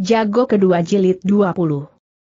Jago kedua jilid 20.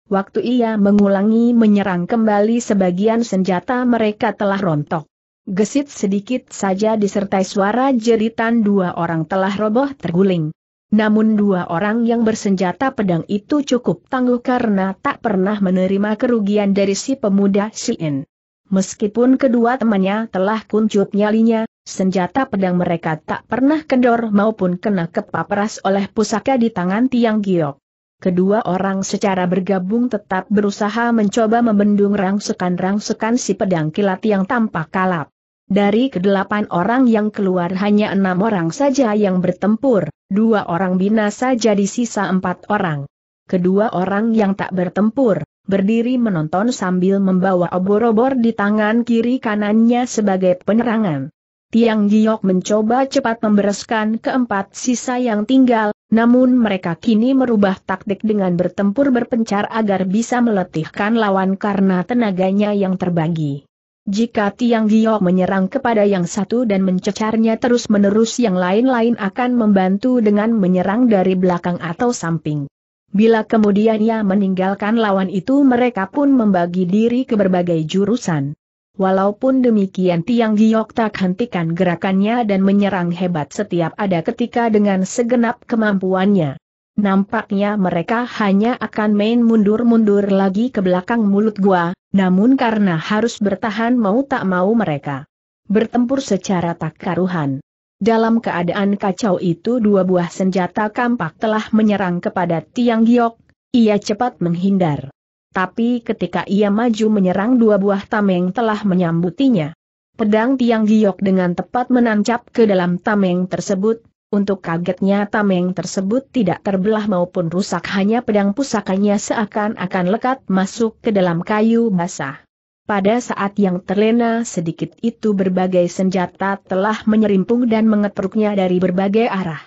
Waktu ia mengulangi menyerang kembali sebagian senjata mereka telah rontok. Gesit sedikit saja disertai suara jeritan dua orang telah roboh terguling. Namun dua orang yang bersenjata pedang itu cukup tangguh karena tak pernah menerima kerugian dari si pemuda Sien. Meskipun kedua temannya telah kuncup nyalinya, Senjata pedang mereka tak pernah kendor maupun kena kepaperas oleh pusaka di tangan Tiang Giok. Kedua orang secara bergabung tetap berusaha mencoba membendung rangsekan-rangsekan si pedang kilat yang tampak kalap. Dari kedelapan orang yang keluar hanya enam orang saja yang bertempur, dua orang binasa jadi sisa empat orang. Kedua orang yang tak bertempur, berdiri menonton sambil membawa obor-obor di tangan kiri kanannya sebagai penerangan. Tiang Giok mencoba cepat membereskan keempat sisa yang tinggal, namun mereka kini merubah taktik dengan bertempur berpencar agar bisa meletihkan lawan karena tenaganya yang terbagi. Jika Tiang Giok menyerang kepada yang satu dan mencecarnya terus-menerus yang lain-lain akan membantu dengan menyerang dari belakang atau samping. Bila kemudian ia meninggalkan lawan itu mereka pun membagi diri ke berbagai jurusan. Walaupun demikian Tiang Giok tak hentikan gerakannya dan menyerang hebat setiap ada ketika dengan segenap kemampuannya. Nampaknya mereka hanya akan main mundur-mundur lagi ke belakang mulut gua, namun karena harus bertahan mau tak mau mereka bertempur secara tak karuhan. Dalam keadaan kacau itu dua buah senjata kampak telah menyerang kepada Tiang Giok, ia cepat menghindar tapi ketika ia maju menyerang dua buah tameng telah menyambutinya. Pedang Tiang Giok dengan tepat menancap ke dalam tameng tersebut, untuk kagetnya tameng tersebut tidak terbelah maupun rusak hanya pedang pusakanya seakan-akan lekat masuk ke dalam kayu basah. Pada saat yang terlena sedikit itu berbagai senjata telah menyerimpung dan mengetruknya dari berbagai arah.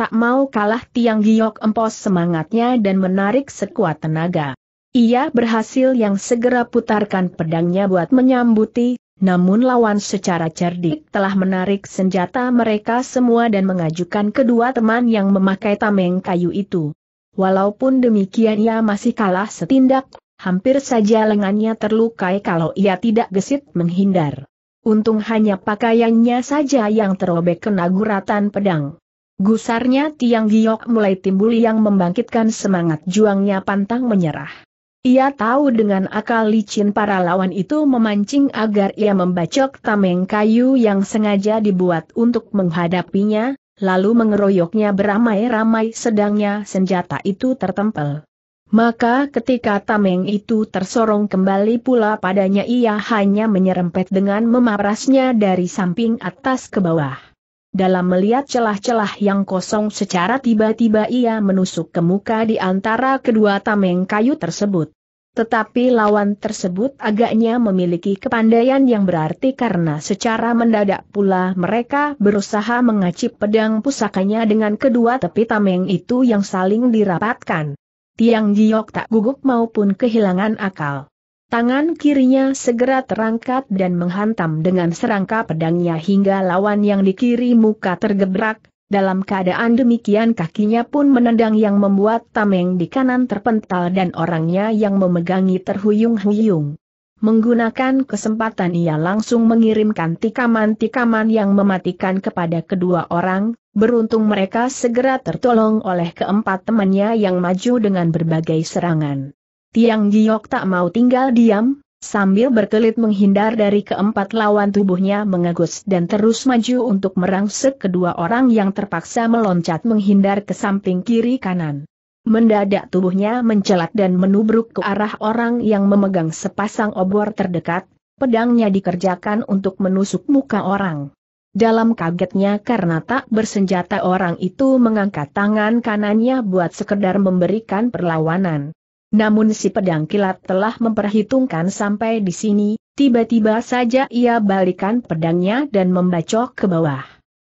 Tak mau kalah Tiang Giok empos semangatnya dan menarik sekuat tenaga. Ia berhasil yang segera putarkan pedangnya buat menyambuti, namun lawan secara cerdik telah menarik senjata mereka semua dan mengajukan kedua teman yang memakai tameng kayu itu. Walaupun demikian ia masih kalah setindak, hampir saja lengannya terlukai kalau ia tidak gesit menghindar. Untung hanya pakaiannya saja yang terobek kena guratan pedang. Gusarnya tiang giok mulai timbul yang membangkitkan semangat juangnya pantang menyerah. Ia tahu dengan akal licin para lawan itu memancing agar ia membacok tameng kayu yang sengaja dibuat untuk menghadapinya, lalu mengeroyoknya beramai-ramai sedangnya senjata itu tertempel. Maka ketika tameng itu tersorong kembali pula padanya ia hanya menyerempet dengan memarasnya dari samping atas ke bawah. Dalam melihat celah-celah yang kosong secara tiba-tiba ia menusuk ke muka di antara kedua tameng kayu tersebut. Tetapi lawan tersebut agaknya memiliki kepandaian yang berarti karena secara mendadak pula mereka berusaha mengacip pedang pusakanya dengan kedua tepi tameng itu yang saling dirapatkan. Tiang Giok tak gugup maupun kehilangan akal. Tangan kirinya segera terangkat dan menghantam dengan serangka pedangnya hingga lawan yang di kiri muka tergebrak, dalam keadaan demikian kakinya pun menendang yang membuat tameng di kanan terpental dan orangnya yang memegangi terhuyung-huyung. Menggunakan kesempatan ia langsung mengirimkan tikaman-tikaman yang mematikan kepada kedua orang, beruntung mereka segera tertolong oleh keempat temannya yang maju dengan berbagai serangan. Tiang Giok tak mau tinggal diam, sambil berkelit menghindar dari keempat lawan tubuhnya mengegus dan terus maju untuk merangsek kedua orang yang terpaksa meloncat menghindar ke samping kiri kanan. Mendadak tubuhnya mencelat dan menubruk ke arah orang yang memegang sepasang obor terdekat, pedangnya dikerjakan untuk menusuk muka orang. Dalam kagetnya karena tak bersenjata orang itu mengangkat tangan kanannya buat sekedar memberikan perlawanan. Namun si pedang kilat telah memperhitungkan sampai di sini, tiba-tiba saja ia balikan pedangnya dan membacok ke bawah.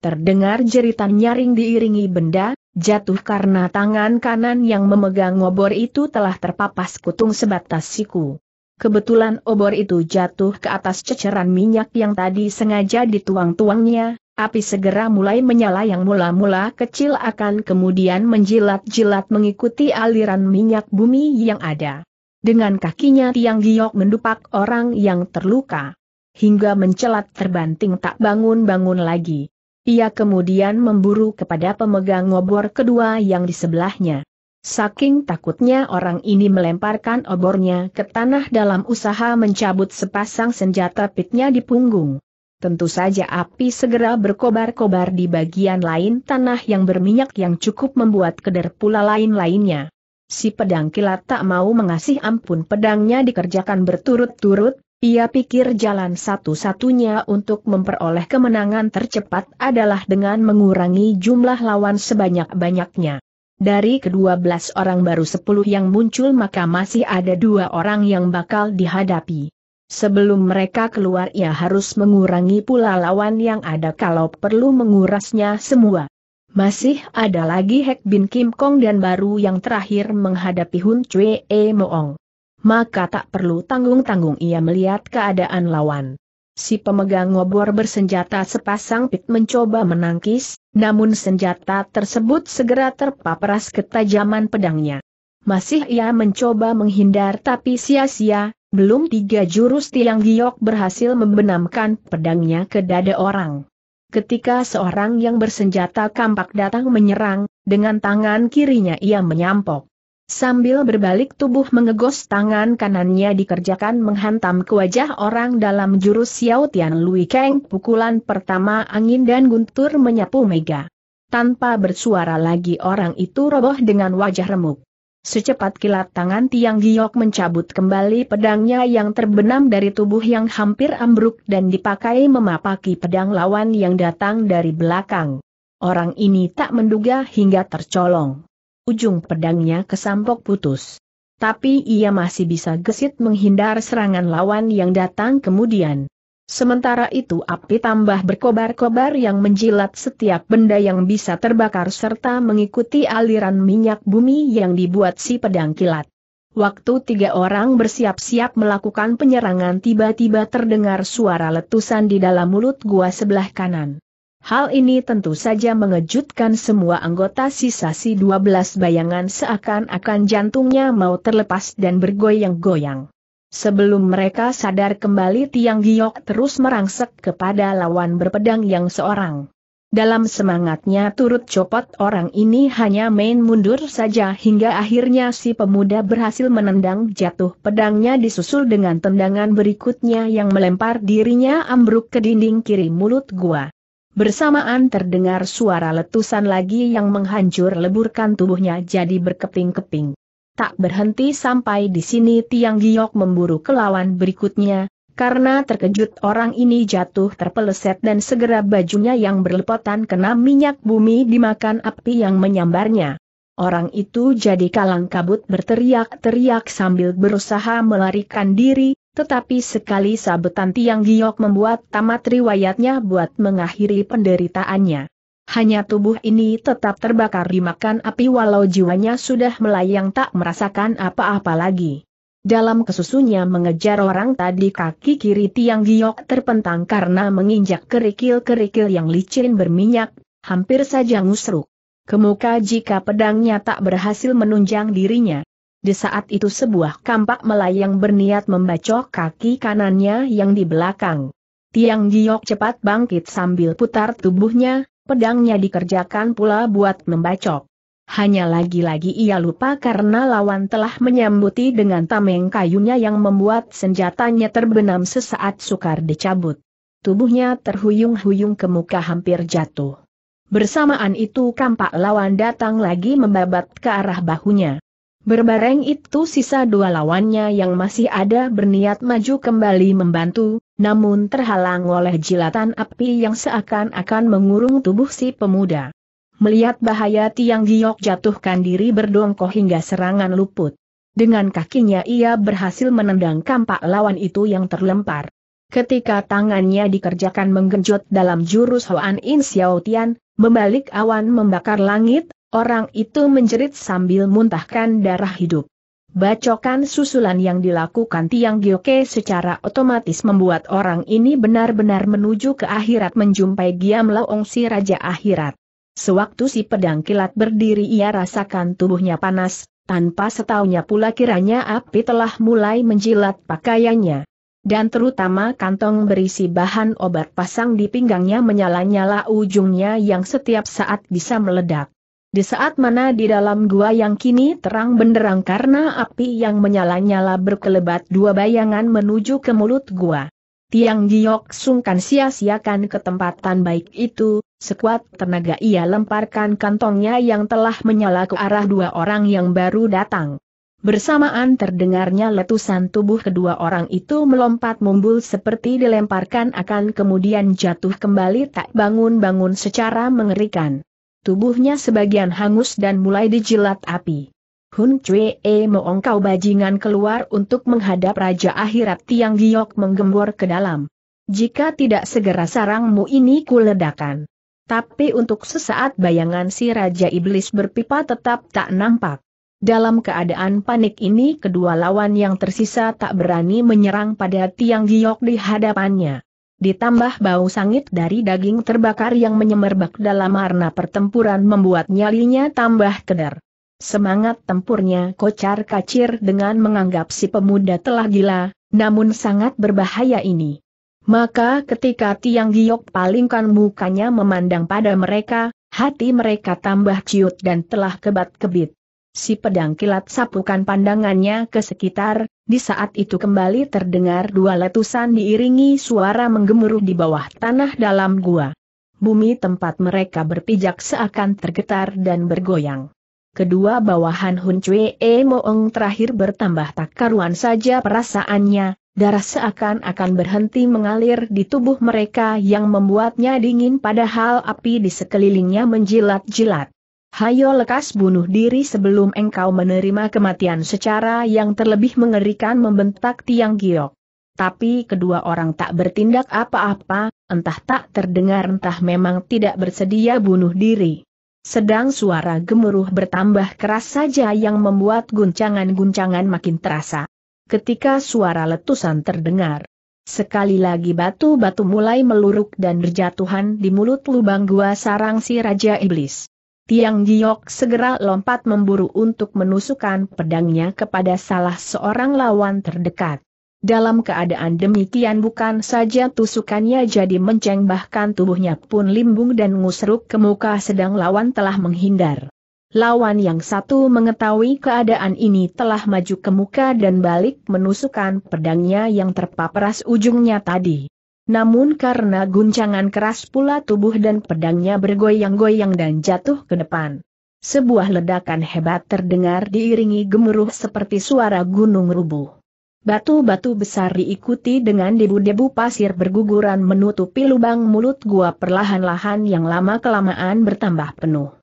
Terdengar jeritan nyaring diiringi benda, jatuh karena tangan kanan yang memegang obor itu telah terpapas kutung sebatas siku. Kebetulan obor itu jatuh ke atas ceceran minyak yang tadi sengaja dituang-tuangnya, Api segera mulai menyala yang mula-mula kecil akan kemudian menjilat-jilat mengikuti aliran minyak bumi yang ada. Dengan kakinya Tiang Giok mendupak orang yang terluka. Hingga mencelat terbanting tak bangun-bangun lagi. Ia kemudian memburu kepada pemegang obor kedua yang di sebelahnya. Saking takutnya orang ini melemparkan obornya ke tanah dalam usaha mencabut sepasang senjata pitnya di punggung. Tentu saja api segera berkobar-kobar di bagian lain tanah yang berminyak yang cukup membuat keder pula lain-lainnya. Si pedang kilat tak mau mengasih ampun pedangnya dikerjakan berturut-turut, ia pikir jalan satu-satunya untuk memperoleh kemenangan tercepat adalah dengan mengurangi jumlah lawan sebanyak-banyaknya. Dari kedua belas orang baru sepuluh yang muncul maka masih ada dua orang yang bakal dihadapi. Sebelum mereka keluar ia harus mengurangi pula lawan yang ada kalau perlu mengurasnya semua. Masih ada lagi Hek Bin Kim Kong dan baru yang terakhir menghadapi Hun Chue E Moong. Maka tak perlu tanggung-tanggung ia melihat keadaan lawan. Si pemegang ngobor bersenjata sepasang pit mencoba menangkis, namun senjata tersebut segera terpaparas ketajaman pedangnya. Masih ia mencoba menghindar tapi sia-sia, belum tiga jurus tiang giok berhasil membenamkan pedangnya ke dada orang. Ketika seorang yang bersenjata kampak datang menyerang, dengan tangan kirinya ia menyampok. Sambil berbalik tubuh mengegos tangan kanannya dikerjakan menghantam ke wajah orang dalam jurus Xiao Tian Lui Kang pukulan pertama angin dan guntur menyapu mega. Tanpa bersuara lagi orang itu roboh dengan wajah remuk. Secepat kilat tangan Tiang Giok mencabut kembali pedangnya yang terbenam dari tubuh yang hampir ambruk dan dipakai memapaki pedang lawan yang datang dari belakang. Orang ini tak menduga hingga tercolong. Ujung pedangnya kesampok putus. Tapi ia masih bisa gesit menghindar serangan lawan yang datang kemudian. Sementara itu api tambah berkobar-kobar yang menjilat setiap benda yang bisa terbakar serta mengikuti aliran minyak bumi yang dibuat si pedang kilat. Waktu tiga orang bersiap-siap melakukan penyerangan tiba-tiba terdengar suara letusan di dalam mulut gua sebelah kanan. Hal ini tentu saja mengejutkan semua anggota sisa si 12 bayangan seakan-akan jantungnya mau terlepas dan bergoyang-goyang. Sebelum mereka sadar kembali Tiang Giok terus merangsek kepada lawan berpedang yang seorang. Dalam semangatnya turut copot orang ini hanya main mundur saja hingga akhirnya si pemuda berhasil menendang jatuh pedangnya disusul dengan tendangan berikutnya yang melempar dirinya ambruk ke dinding kiri mulut gua. Bersamaan terdengar suara letusan lagi yang menghancur leburkan tubuhnya jadi berkeping-keping. Tak berhenti sampai di sini Tiang Giok memburu kelawan berikutnya, karena terkejut orang ini jatuh terpeleset dan segera bajunya yang berlepotan kena minyak bumi dimakan api yang menyambarnya. Orang itu jadi kalang kabut berteriak-teriak sambil berusaha melarikan diri, tetapi sekali sabetan tiang giok membuat tamat riwayatnya buat mengakhiri penderitaannya. Hanya tubuh ini tetap terbakar dimakan api walau jiwanya sudah melayang tak merasakan apa-apa lagi. Dalam kesusunya mengejar orang tadi kaki kiri Tiang Giok terpentang karena menginjak kerikil-kerikil yang licin berminyak, hampir saja ngusruk. Kemuka jika pedangnya tak berhasil menunjang dirinya. Di saat itu sebuah kampak melayang berniat membacok kaki kanannya yang di belakang. Tiang Giok cepat bangkit sambil putar tubuhnya, pedangnya dikerjakan pula buat membacok. Hanya lagi-lagi ia lupa karena lawan telah menyambuti dengan tameng kayunya yang membuat senjatanya terbenam sesaat sukar dicabut. Tubuhnya terhuyung-huyung ke muka hampir jatuh. Bersamaan itu kampak lawan datang lagi membabat ke arah bahunya. Berbareng itu sisa dua lawannya yang masih ada berniat maju kembali membantu, namun terhalang oleh jilatan api yang seakan-akan mengurung tubuh si pemuda. Melihat bahaya Tiang Giok jatuhkan diri berdongkoh hingga serangan luput. Dengan kakinya ia berhasil menendang kampak lawan itu yang terlempar. Ketika tangannya dikerjakan menggenjot dalam jurus Hoan In Xiao Tian, membalik awan membakar langit, Orang itu menjerit sambil muntahkan darah hidup. Bacokan susulan yang dilakukan Tiang Gyoke secara otomatis membuat orang ini benar-benar menuju ke akhirat menjumpai Giam Laong si Raja Akhirat. Sewaktu si pedang kilat berdiri ia rasakan tubuhnya panas, tanpa setahunya pula kiranya api telah mulai menjilat pakaiannya. Dan terutama kantong berisi bahan obat pasang di pinggangnya menyala-nyala ujungnya yang setiap saat bisa meledak. Di saat mana di dalam gua yang kini terang benderang karena api yang menyala-nyala berkelebat dua bayangan menuju ke mulut gua. Tiang Giok sungkan sia-siakan ketempatan baik itu, sekuat tenaga ia lemparkan kantongnya yang telah menyala ke arah dua orang yang baru datang. Bersamaan terdengarnya letusan tubuh kedua orang itu melompat mumbul seperti dilemparkan akan kemudian jatuh kembali tak bangun-bangun secara mengerikan tubuhnya sebagian hangus dan mulai dijilat api. Hun Chue e Moong kau bajingan keluar untuk menghadap Raja Akhirat Tiang Giok menggembor ke dalam. Jika tidak segera sarangmu ini kuledakan. Tapi untuk sesaat bayangan si Raja Iblis berpipa tetap tak nampak. Dalam keadaan panik ini kedua lawan yang tersisa tak berani menyerang pada tiang giok di hadapannya. Ditambah bau sangit dari daging terbakar yang menyemerbak dalam arna pertempuran membuat nyalinya tambah keder. Semangat tempurnya kocar kacir dengan menganggap si pemuda telah gila, namun sangat berbahaya ini. Maka ketika Tiang Giok palingkan mukanya memandang pada mereka, hati mereka tambah ciut dan telah kebat-kebit. Si pedang kilat sapukan pandangannya ke sekitar, di saat itu kembali terdengar dua letusan diiringi suara menggemuruh di bawah tanah dalam gua. Bumi tempat mereka berpijak seakan tergetar dan bergoyang. Kedua bawahan Hun Cui e Moong terakhir bertambah tak karuan saja perasaannya, darah seakan-akan berhenti mengalir di tubuh mereka yang membuatnya dingin padahal api di sekelilingnya menjilat-jilat. Hayo lekas bunuh diri sebelum engkau menerima kematian secara yang terlebih mengerikan membentak tiang giok. Tapi kedua orang tak bertindak apa-apa, entah tak terdengar entah memang tidak bersedia bunuh diri. Sedang suara gemuruh bertambah keras saja yang membuat guncangan-guncangan makin terasa. Ketika suara letusan terdengar, Sekali lagi batu-batu mulai meluruk dan berjatuhan di mulut lubang gua sarang si Raja Iblis. Tiang Giok segera lompat memburu untuk menusukkan pedangnya kepada salah seorang lawan terdekat. Dalam keadaan demikian bukan saja tusukannya jadi menceng bahkan tubuhnya pun limbung dan ngusruk ke muka sedang lawan telah menghindar. Lawan yang satu mengetahui keadaan ini telah maju ke muka dan balik menusukkan pedangnya yang terpaparas ujungnya tadi. Namun karena guncangan keras pula tubuh dan pedangnya bergoyang-goyang dan jatuh ke depan. Sebuah ledakan hebat terdengar diiringi gemuruh seperti suara gunung rubuh. Batu-batu besar diikuti dengan debu-debu pasir berguguran menutupi lubang mulut gua perlahan-lahan yang lama-kelamaan bertambah penuh.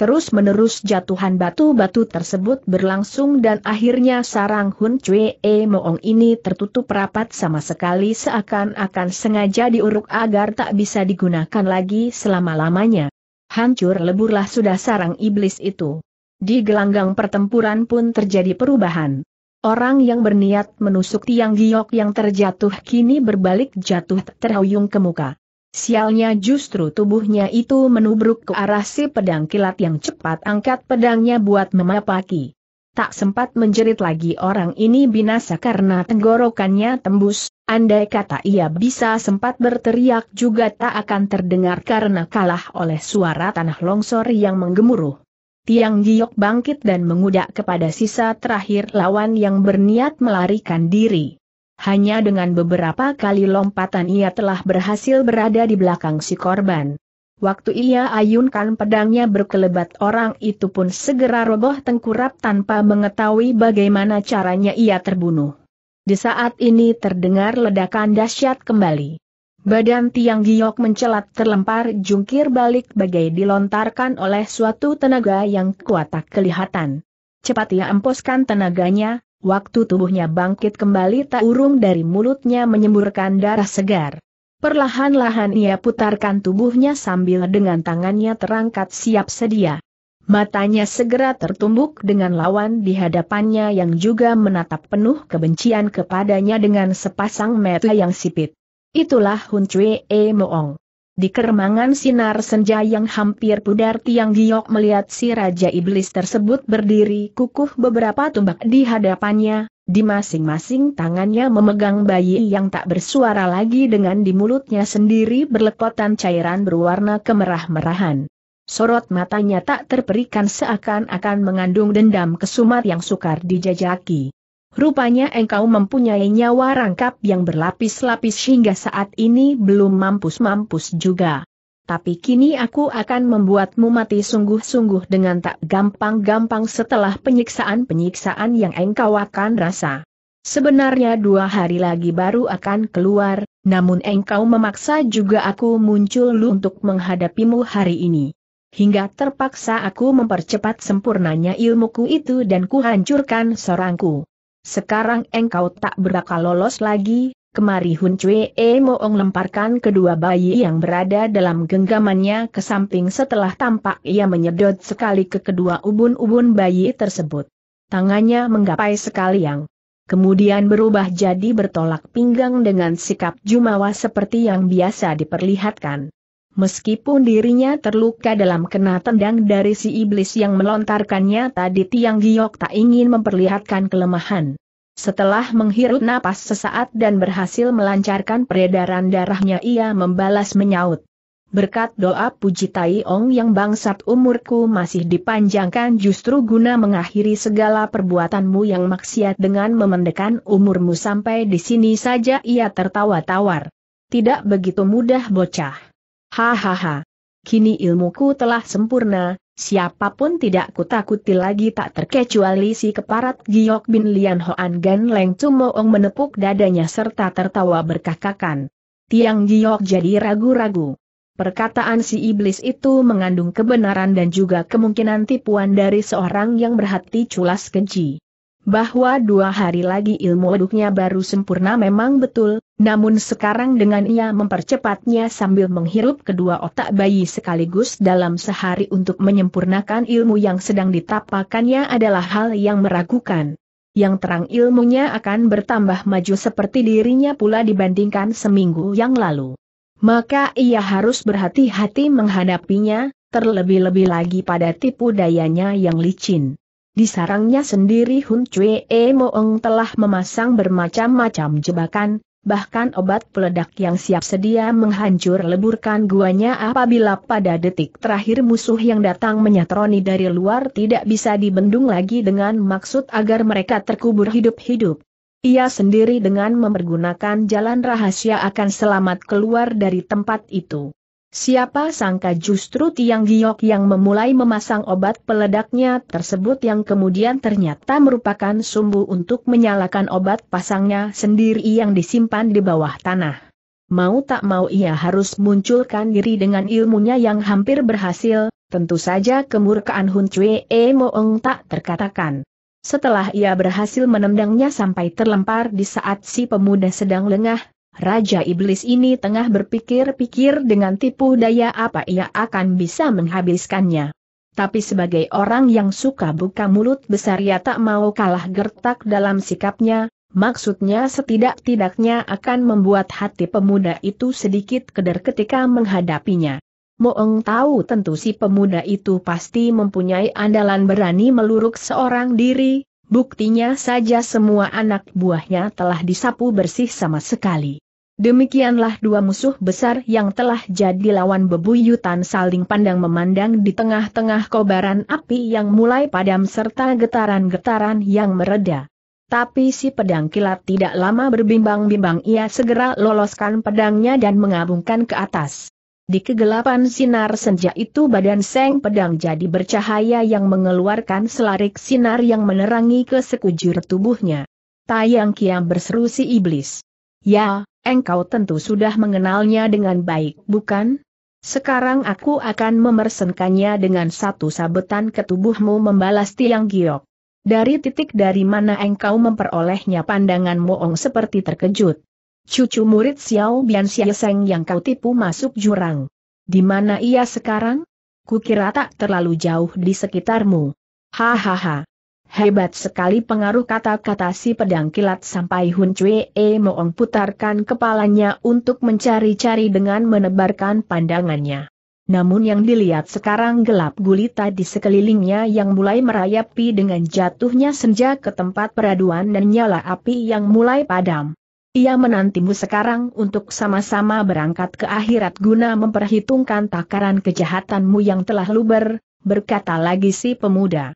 Terus-menerus jatuhan batu-batu tersebut berlangsung dan akhirnya sarang Hun Chue e Moong ini tertutup rapat sama sekali seakan-akan sengaja diuruk agar tak bisa digunakan lagi selama-lamanya. Hancur leburlah sudah sarang iblis itu. Di gelanggang pertempuran pun terjadi perubahan. Orang yang berniat menusuk tiang giok yang terjatuh kini berbalik jatuh terhuyung ke muka. Sialnya justru tubuhnya itu menubruk ke arah si pedang kilat yang cepat angkat pedangnya buat memapaki. Tak sempat menjerit lagi orang ini binasa karena tenggorokannya tembus, andai kata ia bisa sempat berteriak juga tak akan terdengar karena kalah oleh suara tanah longsor yang menggemuruh. Tiang Giok bangkit dan mengudak kepada sisa terakhir lawan yang berniat melarikan diri. Hanya dengan beberapa kali lompatan ia telah berhasil berada di belakang si korban. Waktu ia ayunkan pedangnya berkelebat orang itu pun segera roboh tengkurap tanpa mengetahui bagaimana caranya ia terbunuh. Di saat ini terdengar ledakan dahsyat kembali. Badan Tiang Giok mencelat terlempar jungkir balik bagai dilontarkan oleh suatu tenaga yang kuat tak kelihatan. Cepat ia emposkan tenaganya, Waktu tubuhnya bangkit kembali tak urung dari mulutnya menyemburkan darah segar. Perlahan-lahan ia putarkan tubuhnya sambil dengan tangannya terangkat siap sedia. Matanya segera tertumbuk dengan lawan di hadapannya yang juga menatap penuh kebencian kepadanya dengan sepasang mata yang sipit. Itulah Hun Chue E Moong. Di keremangan sinar senja yang hampir pudar Tiang Giok melihat si Raja Iblis tersebut berdiri kukuh beberapa tumbak di hadapannya, di masing-masing tangannya memegang bayi yang tak bersuara lagi dengan di mulutnya sendiri berlepotan cairan berwarna kemerah-merahan. Sorot matanya tak terperikan seakan-akan mengandung dendam kesumat yang sukar dijajaki. Rupanya engkau mempunyai nyawa rangkap yang berlapis-lapis hingga saat ini belum mampus-mampus juga. Tapi kini aku akan membuatmu mati sungguh-sungguh dengan tak gampang-gampang setelah penyiksaan-penyiksaan yang engkau akan rasa. Sebenarnya dua hari lagi baru akan keluar, namun engkau memaksa juga aku muncul lu untuk menghadapimu hari ini. Hingga terpaksa aku mempercepat sempurnanya ilmuku itu dan kuhancurkan sorangku sekarang engkau tak berakal lolos lagi, kemari Hun emo Moong lemparkan kedua bayi yang berada dalam genggamannya ke samping setelah tampak ia menyedot sekali ke kedua ubun-ubun bayi tersebut. Tangannya menggapai sekali yang kemudian berubah jadi bertolak pinggang dengan sikap jumawa seperti yang biasa diperlihatkan. Meskipun dirinya terluka dalam kena tendang dari si iblis yang melontarkannya tadi Tiang Giok tak ingin memperlihatkan kelemahan. Setelah menghirup napas sesaat dan berhasil melancarkan peredaran darahnya ia membalas menyaut. Berkat doa puji Tai Ong yang bangsat umurku masih dipanjangkan justru guna mengakhiri segala perbuatanmu yang maksiat dengan memendekan umurmu sampai di sini saja ia tertawa tawar. Tidak begitu mudah bocah. Hahaha. Kini ilmuku telah sempurna, siapapun tidak kutakuti lagi tak terkecuali si keparat Giok Bin Lian Hoan Gan Leng ong menepuk dadanya serta tertawa berkakakan. Tiang Giok jadi ragu-ragu. Perkataan si iblis itu mengandung kebenaran dan juga kemungkinan tipuan dari seorang yang berhati culas keji bahwa dua hari lagi ilmu waduknya baru sempurna memang betul, namun sekarang dengan ia mempercepatnya sambil menghirup kedua otak bayi sekaligus dalam sehari untuk menyempurnakan ilmu yang sedang ditapakannya adalah hal yang meragukan. Yang terang ilmunya akan bertambah maju seperti dirinya pula dibandingkan seminggu yang lalu. Maka ia harus berhati-hati menghadapinya, terlebih-lebih lagi pada tipu dayanya yang licin. Di sarangnya sendiri Hun e Moong telah memasang bermacam-macam jebakan, bahkan obat peledak yang siap sedia menghancur leburkan guanya apabila pada detik terakhir musuh yang datang menyatroni dari luar tidak bisa dibendung lagi dengan maksud agar mereka terkubur hidup-hidup. Ia sendiri dengan mempergunakan jalan rahasia akan selamat keluar dari tempat itu. Siapa sangka justru Tiang Giok yang memulai memasang obat peledaknya tersebut yang kemudian ternyata merupakan sumbu untuk menyalakan obat pasangnya sendiri yang disimpan di bawah tanah. Mau tak mau ia harus munculkan diri dengan ilmunya yang hampir berhasil, tentu saja kemurkaan Hun Cue E Moeng tak terkatakan. Setelah ia berhasil menendangnya sampai terlempar di saat si pemuda sedang lengah, Raja Iblis ini tengah berpikir-pikir dengan tipu daya apa ia akan bisa menghabiskannya. Tapi sebagai orang yang suka buka mulut besar ia tak mau kalah gertak dalam sikapnya, maksudnya setidak-tidaknya akan membuat hati pemuda itu sedikit keder ketika menghadapinya. Moeng tahu tentu si pemuda itu pasti mempunyai andalan berani meluruk seorang diri, Buktinya saja semua anak buahnya telah disapu bersih sama sekali. Demikianlah dua musuh besar yang telah jadi lawan bebuyutan saling pandang memandang di tengah-tengah kobaran api yang mulai padam serta getaran-getaran yang mereda. Tapi si pedang kilat tidak lama berbimbang-bimbang ia segera loloskan pedangnya dan mengabungkan ke atas. Di kegelapan sinar senja itu badan Seng Pedang jadi bercahaya yang mengeluarkan selarik sinar yang menerangi ke sekujur tubuhnya. Tayang Kiam berseru si iblis. Ya, engkau tentu sudah mengenalnya dengan baik, bukan? Sekarang aku akan memersenkannya dengan satu sabetan ke tubuhmu membalas tiang giok. Dari titik dari mana engkau memperolehnya pandangan moong seperti terkejut. Cucu murid Xiao Bian Xiaoseng yang kau tipu masuk jurang. Di mana ia sekarang? Kukira tak terlalu jauh di sekitarmu. Hahaha. Hebat sekali pengaruh kata-kata si pedang kilat sampai Hun Cui e Moong putarkan kepalanya untuk mencari-cari dengan menebarkan pandangannya. Namun yang dilihat sekarang gelap gulita di sekelilingnya yang mulai merayapi dengan jatuhnya senja ke tempat peraduan dan nyala api yang mulai padam. Ia menantimu sekarang untuk sama-sama berangkat ke akhirat guna memperhitungkan takaran kejahatanmu yang telah luber, berkata lagi si pemuda.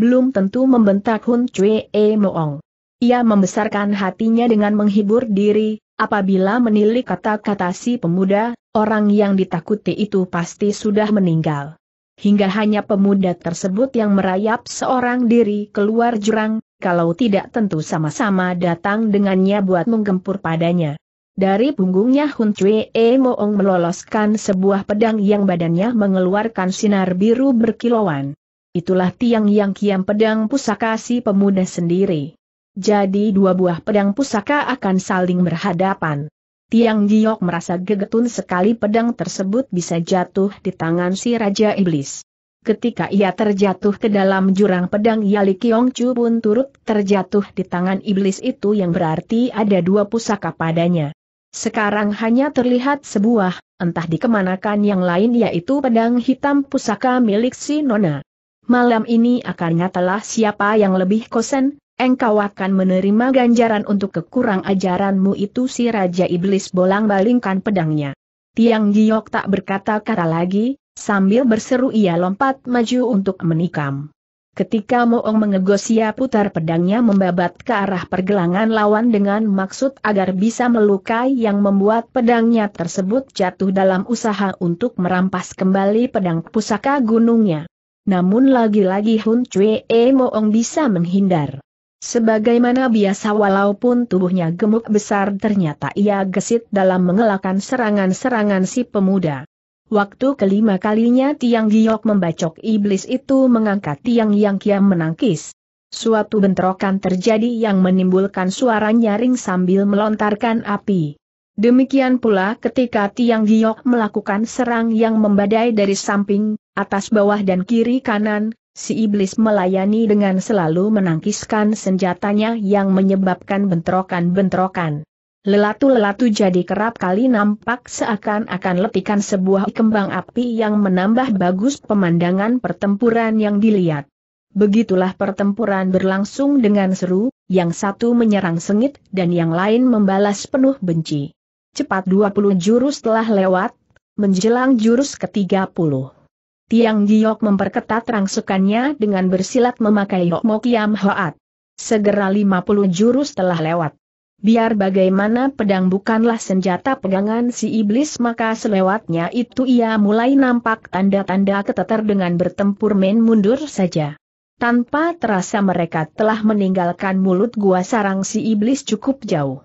Belum tentu membentak Hun Cue E Moong. Ia membesarkan hatinya dengan menghibur diri, apabila menilik kata-kata si pemuda, orang yang ditakuti itu pasti sudah meninggal hingga hanya pemuda tersebut yang merayap seorang diri keluar jurang, kalau tidak tentu sama-sama datang dengannya buat menggempur padanya. Dari punggungnya Hun Chue e Moong meloloskan sebuah pedang yang badannya mengeluarkan sinar biru berkilauan. Itulah tiang yang kiam pedang pusaka si pemuda sendiri. Jadi dua buah pedang pusaka akan saling berhadapan. Tiang Giok merasa gegetun sekali pedang tersebut bisa jatuh di tangan si Raja Iblis. Ketika ia terjatuh ke dalam jurang pedang Yali Kiong Chu pun turut terjatuh di tangan iblis itu yang berarti ada dua pusaka padanya. Sekarang hanya terlihat sebuah, entah dikemanakan yang lain yaitu pedang hitam pusaka milik si Nona. Malam ini akarnya telah siapa yang lebih kosen, engkau akan menerima ganjaran untuk kekurang ajaranmu itu si Raja Iblis bolang balingkan pedangnya. Tiang Giok tak berkata-kata lagi, sambil berseru ia lompat maju untuk menikam. Ketika Moong mengegosia putar pedangnya membabat ke arah pergelangan lawan dengan maksud agar bisa melukai yang membuat pedangnya tersebut jatuh dalam usaha untuk merampas kembali pedang pusaka gunungnya. Namun lagi-lagi Hun Chue Moong bisa menghindar. Sebagaimana biasa walaupun tubuhnya gemuk besar ternyata ia gesit dalam mengelakkan serangan-serangan si pemuda. Waktu kelima kalinya Tiang Giok membacok iblis itu mengangkat Tiang Yang Kiam menangkis. Suatu bentrokan terjadi yang menimbulkan suara nyaring sambil melontarkan api. Demikian pula ketika Tiang Giok melakukan serang yang membadai dari samping, atas bawah dan kiri kanan, Si iblis melayani dengan selalu menangkiskan senjatanya yang menyebabkan bentrokan-bentrokan. Lelatu-lelatu jadi kerap kali nampak seakan-akan letikan sebuah kembang api yang menambah bagus pemandangan pertempuran yang dilihat. Begitulah pertempuran berlangsung dengan seru, yang satu menyerang sengit dan yang lain membalas penuh benci. Cepat 20 jurus telah lewat, menjelang jurus ke-30. Tiang Giok memperketat rangsukannya dengan bersilat memakai Hokmo Kiam Hoat. Segera 50 jurus telah lewat. Biar bagaimana pedang bukanlah senjata pegangan si iblis maka selewatnya itu ia mulai nampak tanda-tanda keteter dengan bertempur main mundur saja. Tanpa terasa mereka telah meninggalkan mulut gua sarang si iblis cukup jauh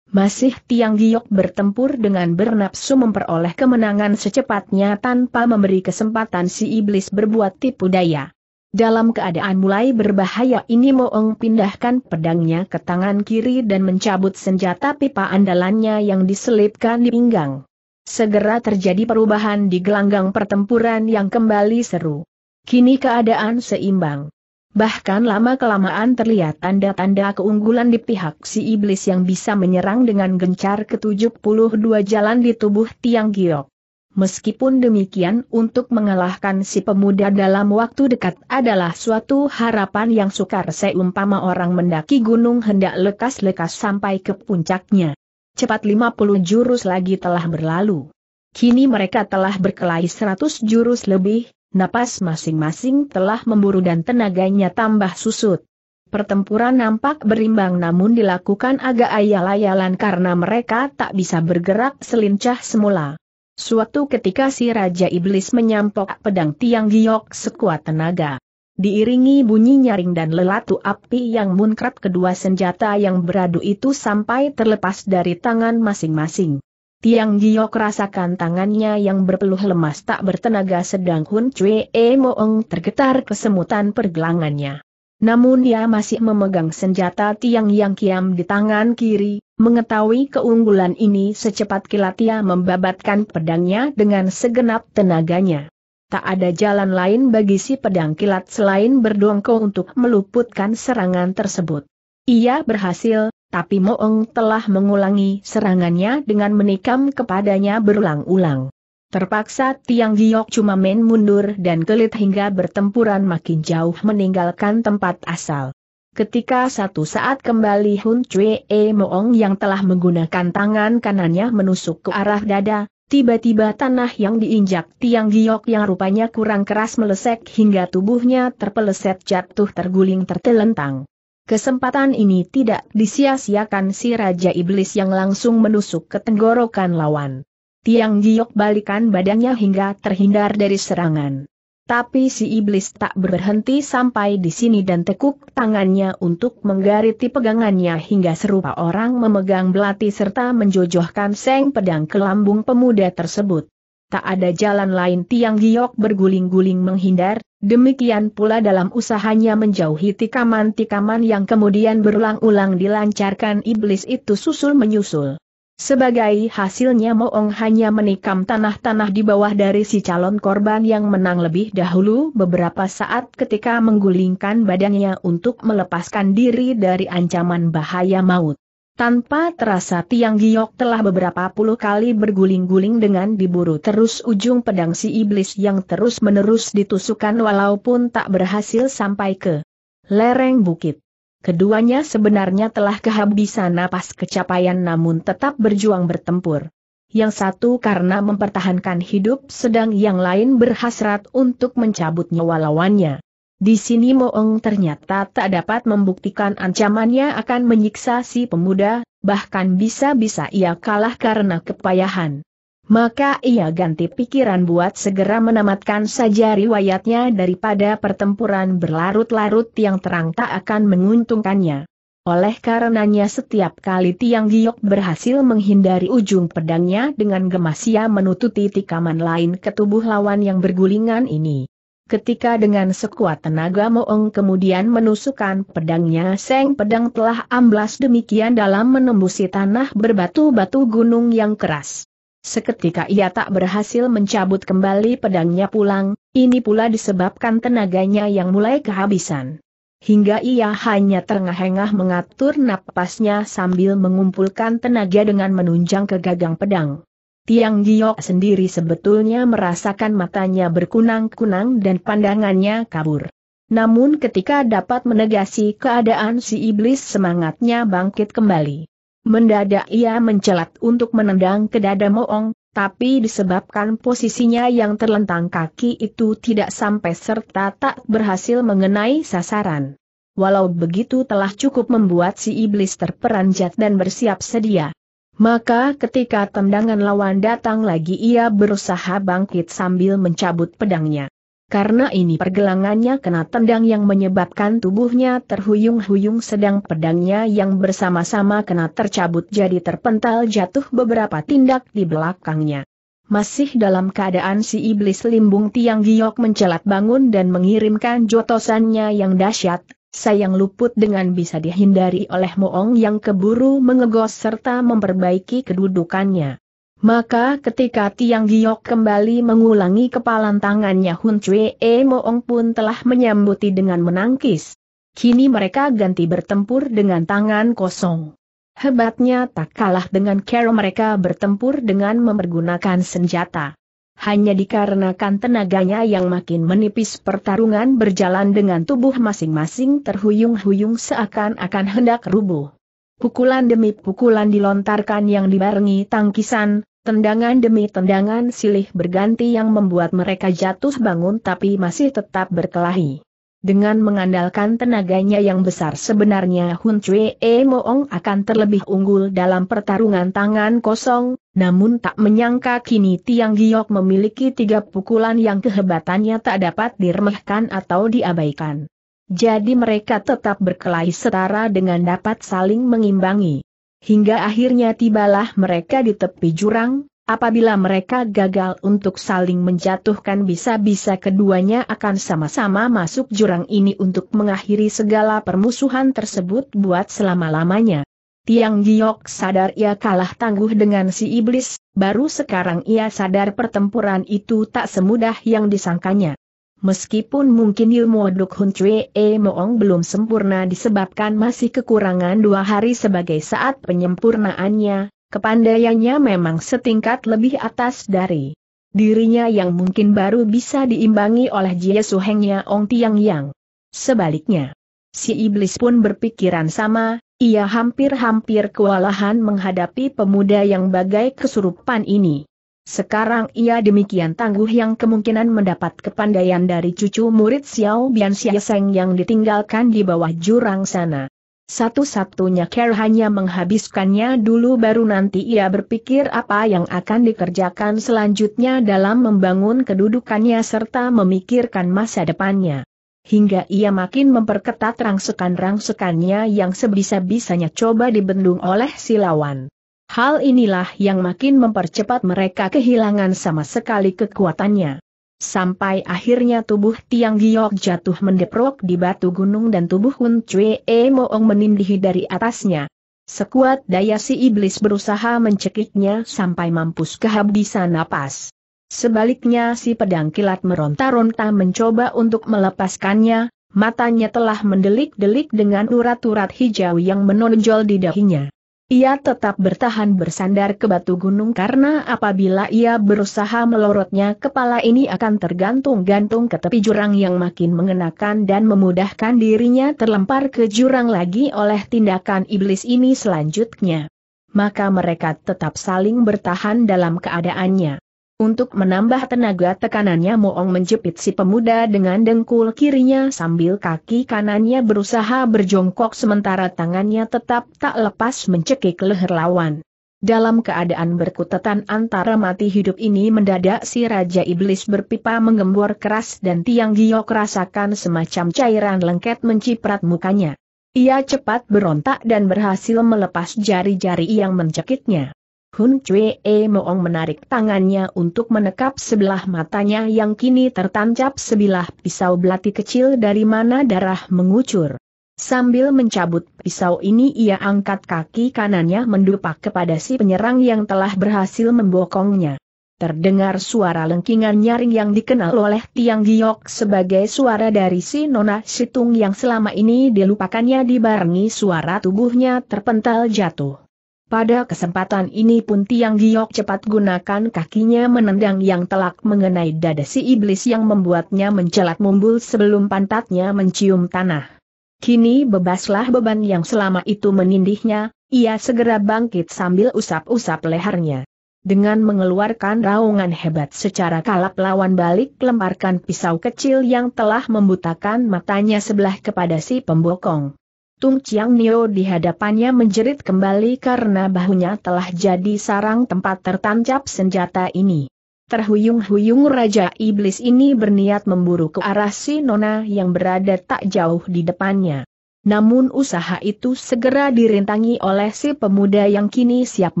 masih Tiang Giok bertempur dengan bernapsu memperoleh kemenangan secepatnya tanpa memberi kesempatan si iblis berbuat tipu daya. Dalam keadaan mulai berbahaya ini Moong pindahkan pedangnya ke tangan kiri dan mencabut senjata pipa andalannya yang diselipkan di pinggang. Segera terjadi perubahan di gelanggang pertempuran yang kembali seru. Kini keadaan seimbang. Bahkan lama-kelamaan terlihat tanda-tanda keunggulan di pihak si iblis yang bisa menyerang dengan gencar ke-72 jalan di tubuh Tiang Giok. Meskipun demikian untuk mengalahkan si pemuda dalam waktu dekat adalah suatu harapan yang sukar seumpama orang mendaki gunung hendak lekas-lekas sampai ke puncaknya. Cepat 50 jurus lagi telah berlalu. Kini mereka telah berkelahi 100 jurus lebih, napas masing-masing telah memburu dan tenaganya tambah susut. Pertempuran nampak berimbang namun dilakukan agak ayal-ayalan karena mereka tak bisa bergerak selincah semula. Suatu ketika si Raja Iblis menyampok pedang tiang giok sekuat tenaga. Diiringi bunyi nyaring dan lelatu api yang munkrat kedua senjata yang beradu itu sampai terlepas dari tangan masing-masing. Tiang Giok rasakan tangannya yang berpeluh lemas tak bertenaga sedang Hun E Moong tergetar kesemutan pergelangannya. Namun dia masih memegang senjata tiang yang kiam di tangan kiri, mengetahui keunggulan ini secepat kilat ia membabatkan pedangnya dengan segenap tenaganya. Tak ada jalan lain bagi si pedang kilat selain berdongko untuk meluputkan serangan tersebut. Ia berhasil, tapi Moong telah mengulangi serangannya dengan menikam kepadanya berulang-ulang. Terpaksa Tiang Giok cuma main mundur dan kelit hingga bertempuran makin jauh meninggalkan tempat asal. Ketika satu saat kembali Hun Chue e Moong yang telah menggunakan tangan kanannya menusuk ke arah dada, tiba-tiba tanah yang diinjak Tiang Giok yang rupanya kurang keras melesek hingga tubuhnya terpeleset jatuh terguling tertelentang. Kesempatan ini tidak disia-siakan si Raja Iblis yang langsung menusuk ke tenggorokan lawan. Tiang Giok balikan badannya hingga terhindar dari serangan. Tapi si iblis tak berhenti sampai di sini dan tekuk tangannya untuk menggariti pegangannya hingga serupa orang memegang belati serta menjojohkan seng pedang ke lambung pemuda tersebut. Tak ada jalan lain tiang giok berguling-guling menghindar, Demikian pula dalam usahanya menjauhi tikaman-tikaman yang kemudian berulang-ulang dilancarkan iblis itu susul-menyusul. Sebagai hasilnya Moong hanya menikam tanah-tanah di bawah dari si calon korban yang menang lebih dahulu beberapa saat ketika menggulingkan badannya untuk melepaskan diri dari ancaman bahaya maut. Tanpa terasa tiang giok telah beberapa puluh kali berguling-guling dengan diburu terus ujung pedang si iblis yang terus-menerus ditusukan walaupun tak berhasil sampai ke lereng bukit. Keduanya sebenarnya telah kehabisan napas kecapaian namun tetap berjuang bertempur. Yang satu karena mempertahankan hidup sedang yang lain berhasrat untuk mencabut nyawa lawannya. Di sini Moong ternyata tak dapat membuktikan ancamannya akan menyiksa si pemuda, bahkan bisa-bisa ia kalah karena kepayahan. Maka ia ganti pikiran buat segera menamatkan saja riwayatnya daripada pertempuran berlarut-larut yang terang tak akan menguntungkannya. Oleh karenanya setiap kali Tiang Giok berhasil menghindari ujung pedangnya dengan gemas ia menututi tikaman lain ke tubuh lawan yang bergulingan ini. Ketika dengan sekuat tenaga Moong kemudian menusukkan pedangnya Seng pedang telah amblas demikian dalam menembusi tanah berbatu-batu gunung yang keras. Seketika ia tak berhasil mencabut kembali pedangnya pulang, ini pula disebabkan tenaganya yang mulai kehabisan. Hingga ia hanya terengah-engah mengatur napasnya sambil mengumpulkan tenaga dengan menunjang ke gagang pedang. Tiang Giok sendiri sebetulnya merasakan matanya berkunang-kunang dan pandangannya kabur. Namun ketika dapat menegasi keadaan si iblis semangatnya bangkit kembali. Mendadak ia mencelat untuk menendang ke dada Moong, tapi disebabkan posisinya yang terlentang kaki itu tidak sampai serta tak berhasil mengenai sasaran. Walau begitu telah cukup membuat si iblis terperanjat dan bersiap sedia. Maka ketika tendangan lawan datang lagi ia berusaha bangkit sambil mencabut pedangnya. Karena ini pergelangannya kena tendang yang menyebabkan tubuhnya terhuyung-huyung sedang pedangnya yang bersama-sama kena tercabut jadi terpental jatuh beberapa tindak di belakangnya. Masih dalam keadaan si iblis limbung tiang giok mencelat bangun dan mengirimkan jotosannya yang dahsyat sayang luput dengan bisa dihindari oleh Moong yang keburu mengegos serta memperbaiki kedudukannya. Maka ketika Tiang Giok kembali mengulangi kepalan tangannya Hun e Moong pun telah menyambuti dengan menangkis. Kini mereka ganti bertempur dengan tangan kosong. Hebatnya tak kalah dengan cara mereka bertempur dengan mempergunakan senjata hanya dikarenakan tenaganya yang makin menipis pertarungan berjalan dengan tubuh masing-masing terhuyung-huyung seakan-akan hendak rubuh. Pukulan demi pukulan dilontarkan yang dibarengi tangkisan, tendangan demi tendangan silih berganti yang membuat mereka jatuh bangun tapi masih tetap berkelahi. Dengan mengandalkan tenaganya yang besar sebenarnya Hun Chue e Moong akan terlebih unggul dalam pertarungan tangan kosong, namun tak menyangka kini Tiang Giok memiliki tiga pukulan yang kehebatannya tak dapat diremehkan atau diabaikan. Jadi mereka tetap berkelahi setara dengan dapat saling mengimbangi. Hingga akhirnya tibalah mereka di tepi jurang, apabila mereka gagal untuk saling menjatuhkan bisa-bisa keduanya akan sama-sama masuk jurang ini untuk mengakhiri segala permusuhan tersebut buat selama-lamanya. Tiang Giok sadar ia kalah tangguh dengan si iblis, baru sekarang ia sadar pertempuran itu tak semudah yang disangkanya. Meskipun mungkin ilmu Duk Hun E Moong belum sempurna disebabkan masih kekurangan dua hari sebagai saat penyempurnaannya, kepandaiannya memang setingkat lebih atas dari dirinya yang mungkin baru bisa diimbangi oleh Jie Suhengnya Ong Tiang Yang. Sebaliknya, si iblis pun berpikiran sama, ia hampir-hampir kewalahan menghadapi pemuda yang bagai kesurupan ini. Sekarang ia demikian tangguh yang kemungkinan mendapat kepandaian dari cucu murid Xiao Bian Xiaseng yang ditinggalkan di bawah jurang sana. Satu-satunya Ker hanya menghabiskannya dulu baru nanti ia berpikir apa yang akan dikerjakan selanjutnya dalam membangun kedudukannya serta memikirkan masa depannya hingga ia makin memperketat rangsekan-rangsekannya yang sebisa-bisanya coba dibendung oleh si lawan. Hal inilah yang makin mempercepat mereka kehilangan sama sekali kekuatannya. Sampai akhirnya tubuh Tiang Giok jatuh mendeprok di batu gunung dan tubuh Hun Cue e Moong menindihi dari atasnya. Sekuat daya si iblis berusaha mencekiknya sampai mampus kehabisan napas. Sebaliknya si pedang kilat meronta-ronta mencoba untuk melepaskannya, matanya telah mendelik-delik dengan urat-urat hijau yang menonjol di dahinya. Ia tetap bertahan bersandar ke batu gunung karena apabila ia berusaha melorotnya kepala ini akan tergantung-gantung ke tepi jurang yang makin mengenakan dan memudahkan dirinya terlempar ke jurang lagi oleh tindakan iblis ini selanjutnya. Maka mereka tetap saling bertahan dalam keadaannya. Untuk menambah tenaga tekanannya Moong menjepit si pemuda dengan dengkul kirinya sambil kaki kanannya berusaha berjongkok sementara tangannya tetap tak lepas mencekik leher lawan. Dalam keadaan berkutatan antara mati hidup ini mendadak si Raja Iblis berpipa menggembor keras dan Tiang Giok rasakan semacam cairan lengket menciprat mukanya. Ia cepat berontak dan berhasil melepas jari-jari yang mencekiknya. Hun Cui E Moong menarik tangannya untuk menekap sebelah matanya yang kini tertancap sebilah pisau belati kecil dari mana darah mengucur. Sambil mencabut pisau ini ia angkat kaki kanannya mendupak kepada si penyerang yang telah berhasil membokongnya. Terdengar suara lengkingan nyaring yang dikenal oleh Tiang Giok sebagai suara dari si Nona Situng yang selama ini dilupakannya dibarengi suara tubuhnya terpental jatuh. Pada kesempatan ini pun Tiang Giok cepat gunakan kakinya menendang yang telak mengenai dada si iblis yang membuatnya mencelat mumbul sebelum pantatnya mencium tanah. Kini bebaslah beban yang selama itu menindihnya, ia segera bangkit sambil usap-usap lehernya. Dengan mengeluarkan raungan hebat secara kalap lawan balik lemparkan pisau kecil yang telah membutakan matanya sebelah kepada si pembokong. Tung Chiang Nio di hadapannya menjerit kembali karena bahunya telah jadi sarang tempat tertancap senjata ini. Terhuyung-huyung Raja Iblis ini berniat memburu ke arah si Nona yang berada tak jauh di depannya. Namun usaha itu segera dirintangi oleh si pemuda yang kini siap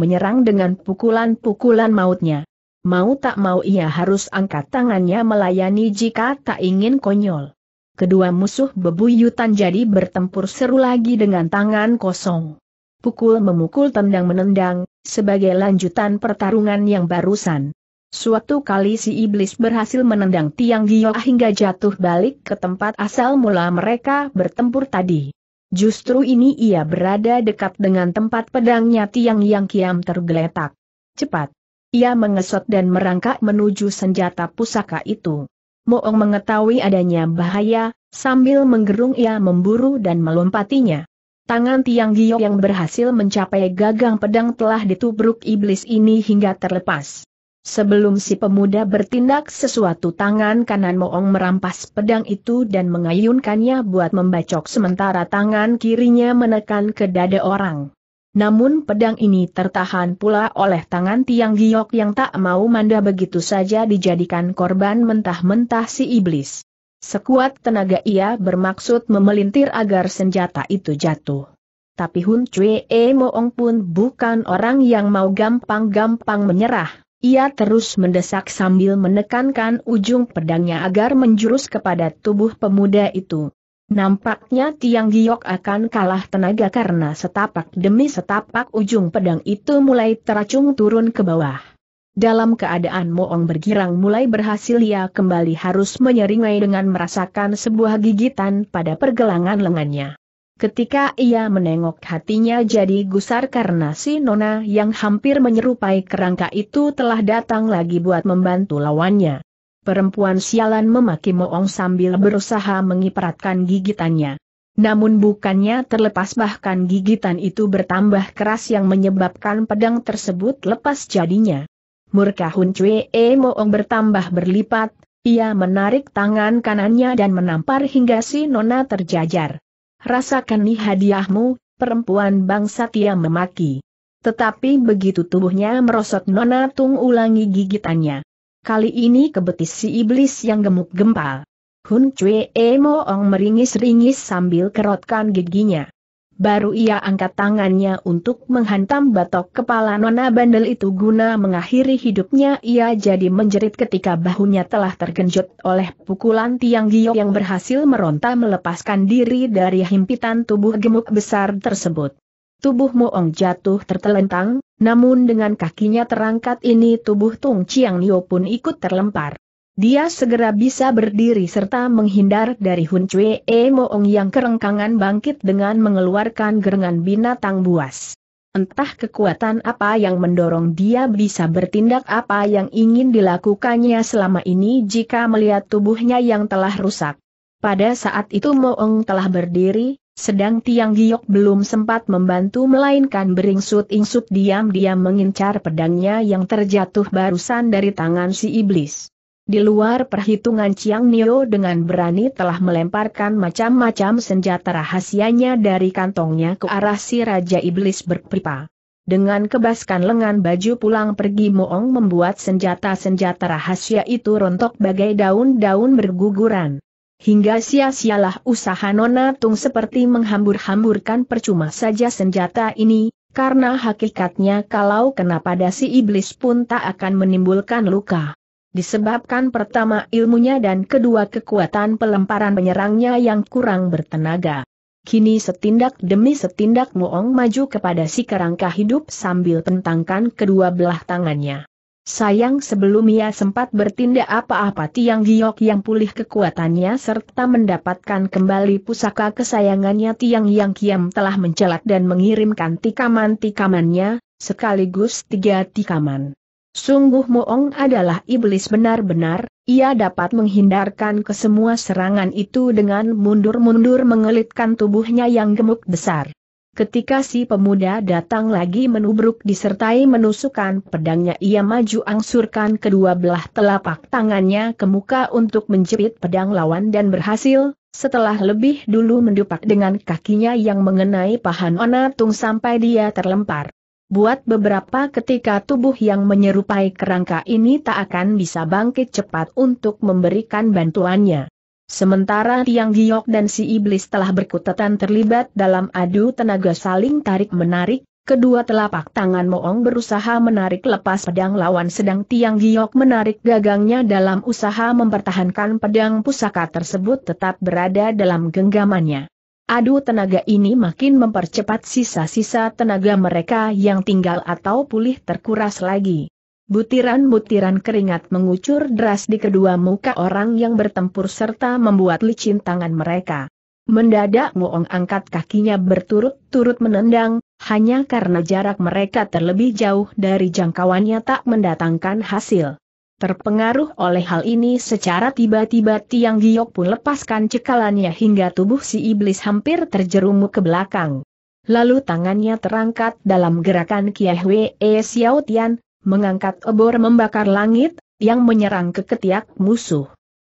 menyerang dengan pukulan-pukulan mautnya. Mau tak mau ia harus angkat tangannya melayani jika tak ingin konyol kedua musuh bebuyutan jadi bertempur seru lagi dengan tangan kosong. Pukul memukul tendang menendang, sebagai lanjutan pertarungan yang barusan. Suatu kali si iblis berhasil menendang tiang Gio hingga jatuh balik ke tempat asal mula mereka bertempur tadi. Justru ini ia berada dekat dengan tempat pedangnya tiang yang kiam tergeletak. Cepat! Ia mengesot dan merangkak menuju senjata pusaka itu. Moong mengetahui adanya bahaya, sambil menggerung ia memburu dan melompatinya. Tangan Tiang Giok yang berhasil mencapai gagang pedang telah ditubruk iblis ini hingga terlepas. Sebelum si pemuda bertindak sesuatu tangan kanan Moong merampas pedang itu dan mengayunkannya buat membacok sementara tangan kirinya menekan ke dada orang. Namun pedang ini tertahan pula oleh tangan Tiang Giok yang tak mau manda begitu saja dijadikan korban mentah-mentah si iblis. Sekuat tenaga ia bermaksud memelintir agar senjata itu jatuh. Tapi Hun E Moong pun bukan orang yang mau gampang-gampang menyerah. Ia terus mendesak sambil menekankan ujung pedangnya agar menjurus kepada tubuh pemuda itu. Nampaknya Tiang Giok akan kalah tenaga karena setapak demi setapak ujung pedang itu mulai teracung turun ke bawah. Dalam keadaan Moong bergirang mulai berhasil ia kembali harus menyeringai dengan merasakan sebuah gigitan pada pergelangan lengannya. Ketika ia menengok hatinya jadi gusar karena si Nona yang hampir menyerupai kerangka itu telah datang lagi buat membantu lawannya. Perempuan sialan memaki Moong sambil berusaha mengipratkan gigitannya. Namun bukannya terlepas bahkan gigitan itu bertambah keras yang menyebabkan pedang tersebut lepas jadinya. Murka Hun e Moong bertambah berlipat, ia menarik tangan kanannya dan menampar hingga si nona terjajar. Rasakan nih hadiahmu, perempuan bangsa Tia memaki. Tetapi begitu tubuhnya merosot Nona Tung ulangi gigitannya kali ini kebetis si iblis yang gemuk gempal. Hun emo e Moong meringis-ringis sambil kerotkan giginya. Baru ia angkat tangannya untuk menghantam batok kepala Nona Bandel itu guna mengakhiri hidupnya ia jadi menjerit ketika bahunya telah tergenjot oleh pukulan tiang giok yang berhasil meronta melepaskan diri dari himpitan tubuh gemuk besar tersebut. Tubuh Moong jatuh tertelentang, namun dengan kakinya terangkat ini tubuh Tung Chiang Nio pun ikut terlempar. Dia segera bisa berdiri serta menghindar dari Hun Cue E Moong yang kerengkangan bangkit dengan mengeluarkan gerengan binatang buas. Entah kekuatan apa yang mendorong dia bisa bertindak apa yang ingin dilakukannya selama ini jika melihat tubuhnya yang telah rusak. Pada saat itu Moong telah berdiri, sedang Tiang Giok belum sempat membantu melainkan beringsut ingsut diam-diam mengincar pedangnya yang terjatuh barusan dari tangan si iblis. Di luar perhitungan Chiang Nio dengan berani telah melemparkan macam-macam senjata rahasianya dari kantongnya ke arah si Raja Iblis berpipa. Dengan kebaskan lengan baju pulang pergi Moong membuat senjata-senjata rahasia itu rontok bagai daun-daun berguguran. Hingga sia-sialah usaha Nona Tung seperti menghambur-hamburkan percuma saja senjata ini, karena hakikatnya kalau kena pada si iblis pun tak akan menimbulkan luka. Disebabkan pertama ilmunya dan kedua kekuatan pelemparan penyerangnya yang kurang bertenaga. Kini setindak demi setindak Muong maju kepada si kerangka hidup sambil pentangkan kedua belah tangannya. Sayang sebelum ia sempat bertindak apa-apa Tiang Giok yang pulih kekuatannya serta mendapatkan kembali pusaka kesayangannya Tiang Yang Kiam telah mencelat dan mengirimkan tikaman-tikamannya, sekaligus tiga tikaman. Sungguh Moong adalah iblis benar-benar, ia dapat menghindarkan kesemua serangan itu dengan mundur-mundur mengelitkan tubuhnya yang gemuk besar. Ketika si pemuda datang lagi menubruk disertai menusukkan pedangnya ia maju angsurkan kedua belah telapak tangannya ke muka untuk menjepit pedang lawan dan berhasil, setelah lebih dulu mendupak dengan kakinya yang mengenai pahan tung sampai dia terlempar. Buat beberapa ketika tubuh yang menyerupai kerangka ini tak akan bisa bangkit cepat untuk memberikan bantuannya. Sementara Tiang Giok dan si iblis telah berkutatan terlibat dalam adu tenaga saling tarik-menarik, kedua telapak tangan Moong berusaha menarik lepas pedang lawan sedang Tiang Giok menarik gagangnya dalam usaha mempertahankan pedang pusaka tersebut tetap berada dalam genggamannya. Adu tenaga ini makin mempercepat sisa-sisa tenaga mereka yang tinggal atau pulih terkuras lagi. Butiran-butiran keringat mengucur deras di kedua muka orang yang bertempur serta membuat licin tangan mereka. Mendadak Muong angkat kakinya berturut-turut menendang, hanya karena jarak mereka terlebih jauh dari jangkauannya tak mendatangkan hasil. Terpengaruh oleh hal ini secara tiba-tiba Tiang Giok pun lepaskan cekalannya hingga tubuh si iblis hampir terjerumu ke belakang. Lalu tangannya terangkat dalam gerakan Kiai Wei Xiao Tian, mengangkat obor membakar langit, yang menyerang ke ketiak musuh.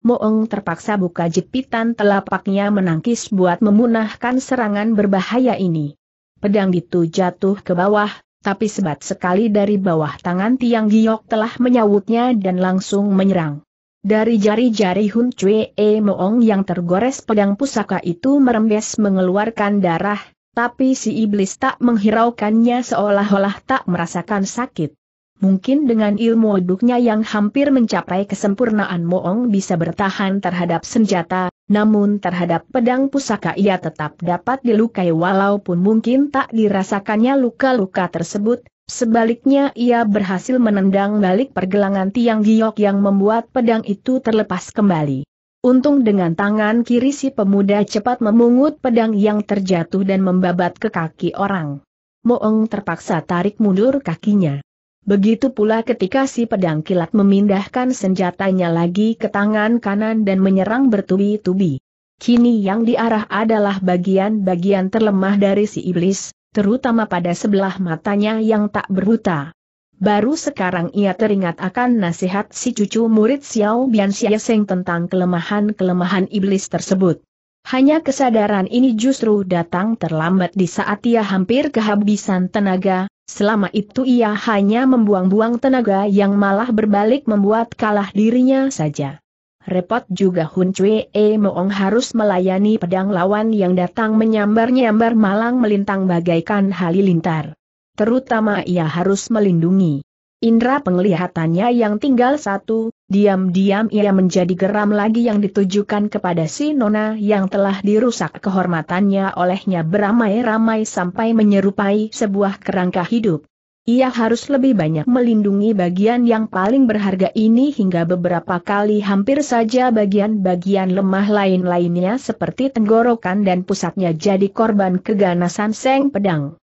Moong terpaksa buka jepitan telapaknya menangkis buat memunahkan serangan berbahaya ini. Pedang itu jatuh ke bawah, tapi sebat sekali dari bawah tangan Tiang Giok telah menyawutnya dan langsung menyerang. Dari jari-jari Hun Cue E Moong yang tergores pedang pusaka itu merembes mengeluarkan darah, tapi si iblis tak menghiraukannya seolah-olah tak merasakan sakit. Mungkin dengan ilmu duknya yang hampir mencapai kesempurnaan Moong bisa bertahan terhadap senjata, namun terhadap pedang pusaka ia tetap dapat dilukai walaupun mungkin tak dirasakannya luka-luka tersebut, sebaliknya ia berhasil menendang balik pergelangan tiang giok yang membuat pedang itu terlepas kembali. Untung dengan tangan kiri si pemuda cepat memungut pedang yang terjatuh dan membabat ke kaki orang. Moong terpaksa tarik mundur kakinya. Begitu pula ketika si pedang kilat memindahkan senjatanya lagi ke tangan kanan dan menyerang bertubi-tubi. Kini yang diarah adalah bagian-bagian terlemah dari si iblis, terutama pada sebelah matanya yang tak berbuta. Baru sekarang ia teringat akan nasihat si cucu murid Xiao Bian Xieseng tentang kelemahan-kelemahan iblis tersebut. Hanya kesadaran ini justru datang terlambat di saat ia hampir kehabisan tenaga, Selama itu ia hanya membuang-buang tenaga yang malah berbalik membuat kalah dirinya saja. Repot juga Hun Cui E Moong harus melayani pedang lawan yang datang menyambar-nyambar malang melintang bagaikan halilintar. Terutama ia harus melindungi Indra penglihatannya yang tinggal satu, diam-diam ia menjadi geram lagi yang ditujukan kepada si Nona yang telah dirusak kehormatannya olehnya beramai-ramai sampai menyerupai sebuah kerangka hidup. Ia harus lebih banyak melindungi bagian yang paling berharga ini hingga beberapa kali hampir saja bagian-bagian lemah lain-lainnya seperti tenggorokan dan pusatnya jadi korban keganasan seng pedang.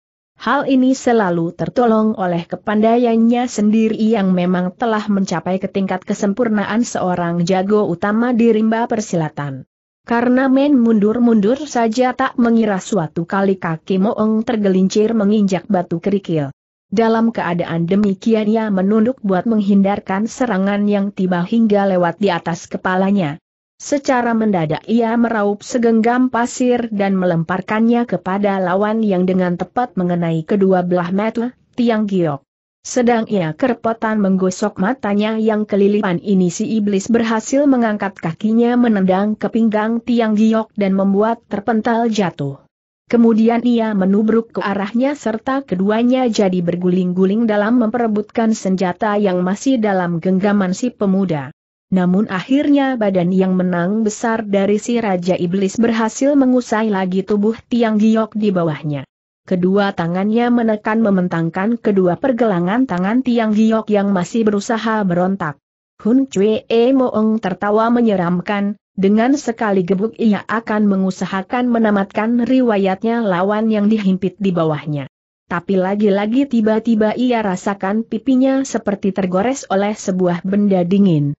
Hal ini selalu tertolong oleh kepandaiannya sendiri yang memang telah mencapai ke tingkat kesempurnaan seorang jago utama di rimba persilatan. Karena Men mundur-mundur saja tak mengira suatu kali kaki Moong tergelincir menginjak batu kerikil. Dalam keadaan demikian ia menunduk buat menghindarkan serangan yang tiba hingga lewat di atas kepalanya. Secara mendadak ia meraup segenggam pasir dan melemparkannya kepada lawan yang dengan tepat mengenai kedua belah mata, tiang giok. Sedang ia kerepotan menggosok matanya yang kelilipan ini si iblis berhasil mengangkat kakinya menendang ke pinggang tiang giok dan membuat terpental jatuh. Kemudian ia menubruk ke arahnya serta keduanya jadi berguling-guling dalam memperebutkan senjata yang masih dalam genggaman si pemuda namun akhirnya badan yang menang besar dari si Raja Iblis berhasil mengusai lagi tubuh Tiang Giok di bawahnya. Kedua tangannya menekan mementangkan kedua pergelangan tangan Tiang Giok yang masih berusaha berontak. Hun E Moong tertawa menyeramkan, dengan sekali gebuk ia akan mengusahakan menamatkan riwayatnya lawan yang dihimpit di bawahnya. Tapi lagi-lagi tiba-tiba ia rasakan pipinya seperti tergores oleh sebuah benda dingin.